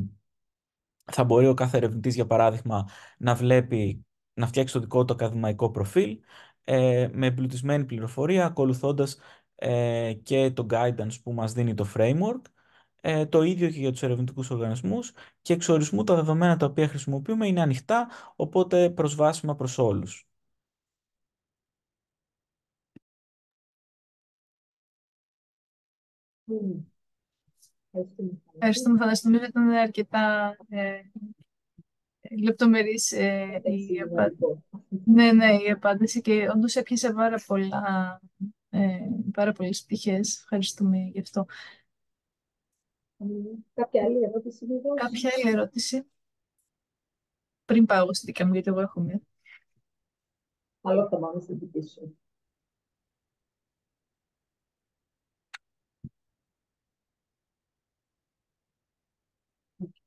θα μπορεί ο κάθε ερευνητής, για παράδειγμα, να βλέπει να φτιάξει το δικό του ακαδημαϊκό προφίλ, ε, με εμπλουτισμένη πληροφορία, ακολουθώντας ε, και το guidance που μας δίνει το framework, ε, το ίδιο και για τους ερευνητικούς οργανισμούς και εξορισμού τα δεδομένα τα οποία χρησιμοποιούμε είναι ανοιχτά, οπότε προσβάσιμα προς όλους. Ευχαριστούμε. Ευχαριστούμε. Φανταστούμε ήταν αρκετά ε, λεπτομερής ε, η ναι, απάντηση. Ναι. Ναι, ναι, η απάντηση και όντως έπιασε πάρα, πολλά, ε, πάρα πολλές πτυχές. Ευχαριστούμε γι' αυτό. Κάποια άλλη ερώτηση, βέβαια. Κάποια άλλη ερώτηση. Πριν πάω στη δική μου, γιατί εγώ έχω μία. Καλό θα πάμε στη δική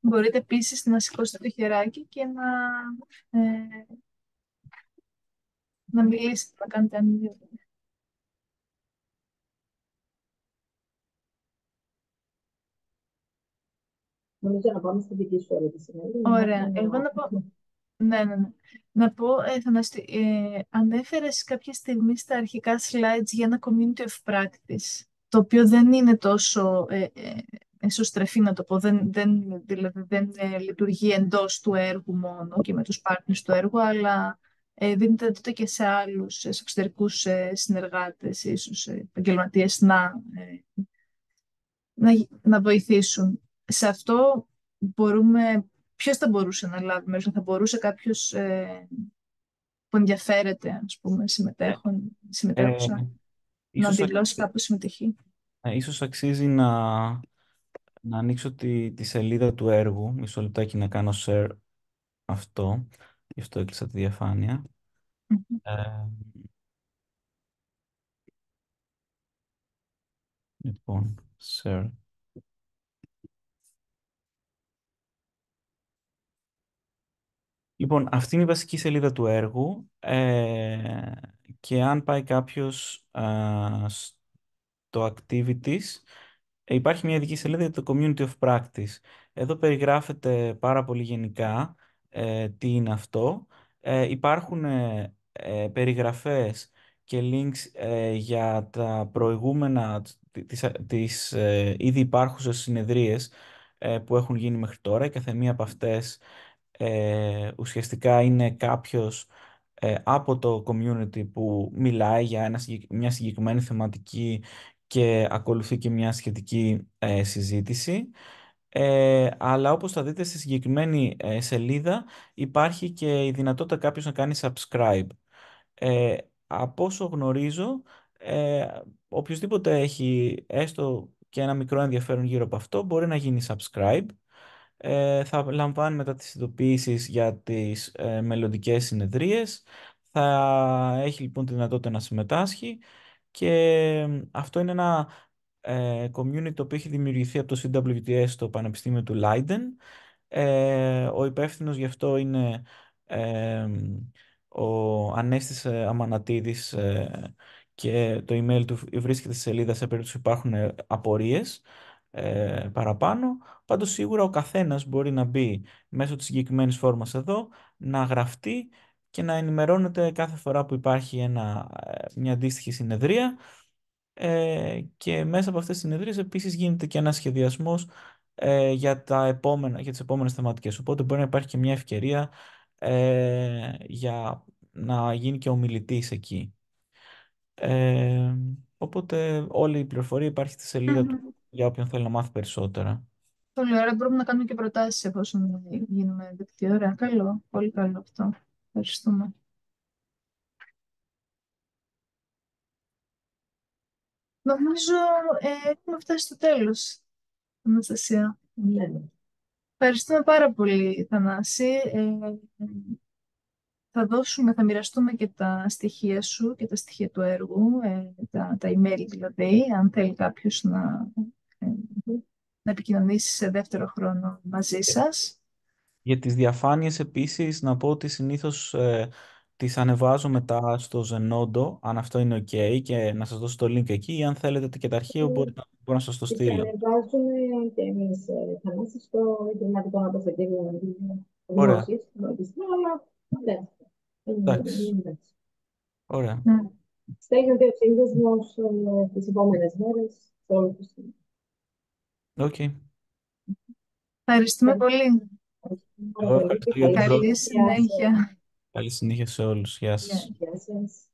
Μπορείτε επίσης να σηκώσετε το χεράκι και να, ε, να μιλήσετε, να κάνετε αν Νομίζω να πάμε στη δική σου ερώτηση. Ναι, Ωραία. Εγώ να πω... Ναι, ναι, ναι. Να πω, ε, ε, ανέφερες κάποια στιγμή στα αρχικά slides για ένα community of practice, το οποίο δεν είναι τόσο ε, ε, εσωστρεφή να το πω, δεν, δηλαδή δεν ε, λειτουργεί εντός του έργου μόνο και με τους partners του έργου, αλλά ε, δίνεται τότε και σε άλλους, σε εξωτερικούς ε, συνεργάτες, ίσως ε, επαγγελματίες ε, να, να, βοηθήσουν. Σε αυτό μπορούμε, ποιος θα μπορούσε να λάβει μέρος, θα μπορούσε κάποιος που ενδιαφέρεται, ας πούμε, συμμετέχον, να δηλώσει κάποιο συμμετοχή. Ίσως αξίζει να να ανοίξω τη, τη σελίδα του έργου. Μισό λεπτάκι να κάνω share αυτό. Γι' αυτό έκλεισα τη διαφάνεια. ε, λοιπόν, share. Λοιπόν, αυτή είναι η βασική σελίδα του έργου ε, και αν πάει κάποιος ε, στο activities Υπάρχει μια ειδική σελίδα για το Community of Practice. Εδώ περιγράφεται πάρα πολύ γενικά ε, τι είναι αυτό. Ε, υπάρχουν ε, ε περιγραφές και links ε, για τα προηγούμενα τις, ε, τις ήδη υπάρχουσες συνεδρίες που έχουν γίνει μέχρι τώρα. και καθεμία από αυτές ουσιαστικά είναι κάποιος από το community που μιλάει για ένα, μια συγκεκριμένη θεματική και ακολουθεί και μια σχετική ε, συζήτηση. Ε, αλλά όπως θα δείτε στη συγκεκριμένη ε, σελίδα υπάρχει και η δυνατότητα κάποιος να κάνει subscribe. Ε, από όσο γνωρίζω, ε, οποιοδήποτε έχει έστω και ένα μικρό ενδιαφέρον γύρω από αυτό μπορεί να γίνει subscribe. Ε, θα λαμβάνει μετά τις ειδοποιήσεις για τις ε, μελλοντικές συνεδρίες. Θα έχει λοιπόν τη δυνατότητα να συμμετάσχει και αυτό είναι ένα ε, community το έχει δημιουργηθεί από το CWTS στο Πανεπιστήμιο του Λάιντεν. Ε, ο υπεύθυνος γι' αυτό είναι ε, ο Ανέστης ε, Αμανατίδης και το email του βρίσκεται στη σελίδα σε περίπτωση που υπάρχουν απορίες παραπάνω. Πάντως σίγουρα ο καθένας μπορεί να μπει μέσω της συγκεκριμένης φόρμας εδώ, να γραφτεί και να ενημερώνεται κάθε φορά που υπάρχει ένα, ε, μια αντίστοιχη συνεδρία ε, και μέσα από αυτές τις συνεδρίες επίσης γίνεται και ένας σχεδιασμός ε, για, τα επόμενα, για τις επόμενες θεματικές. Οπότε μπορεί να υπάρχει και μια ευκαιρία ε, για να γίνει και ομιλητής εκεί. Ε, οπότε όλη η πληροφορία υπάρχει στη σελίδα mm-hmm. του για όποιον θέλει να μάθει περισσότερα. Πολύ ωραία, μπορούμε να κάνουμε και προτάσεις εφόσον γίνουμε δεκτή. Ωραία, καλό, πολύ καλό αυτό. Ευχαριστούμε. Νομίζω ε, έχουμε φτάσει στο τέλος, Αναστασία. Ναι. Ευχαριστούμε πάρα πολύ, Θανάση. Ε, θα δώσουμε, θα μοιραστούμε και τα στοιχεία σου και τα στοιχεία του έργου, ε, τα, τα email δηλαδή, αν θέλει κάποιος να, ε, να επικοινωνήσει σε δεύτερο χρόνο μαζί σας. Για τις διαφάνειες επίσης να πω ότι συνήθως ε, τις ανεβάζω μετά στο Zenodo, αν αυτό είναι ok και να σας δώσω το link εκεί ή αν θέλετε και τα ε, μπορεί μπορώ, να σας το στείλω. Τις ανεβάζουμε και εμείς ε, θα μέσα στο Ιντερνετικό να το φετήγουμε. Ωραία. Εντάξει. Ωραία. Στέγεται ο σύνδεσμος τις επόμενες μέρες. Οκ. Ευχαριστούμε πολύ. Καλή συνέχεια. Καλή συνέχεια σε όλους. Γεια σας. Γεια σας.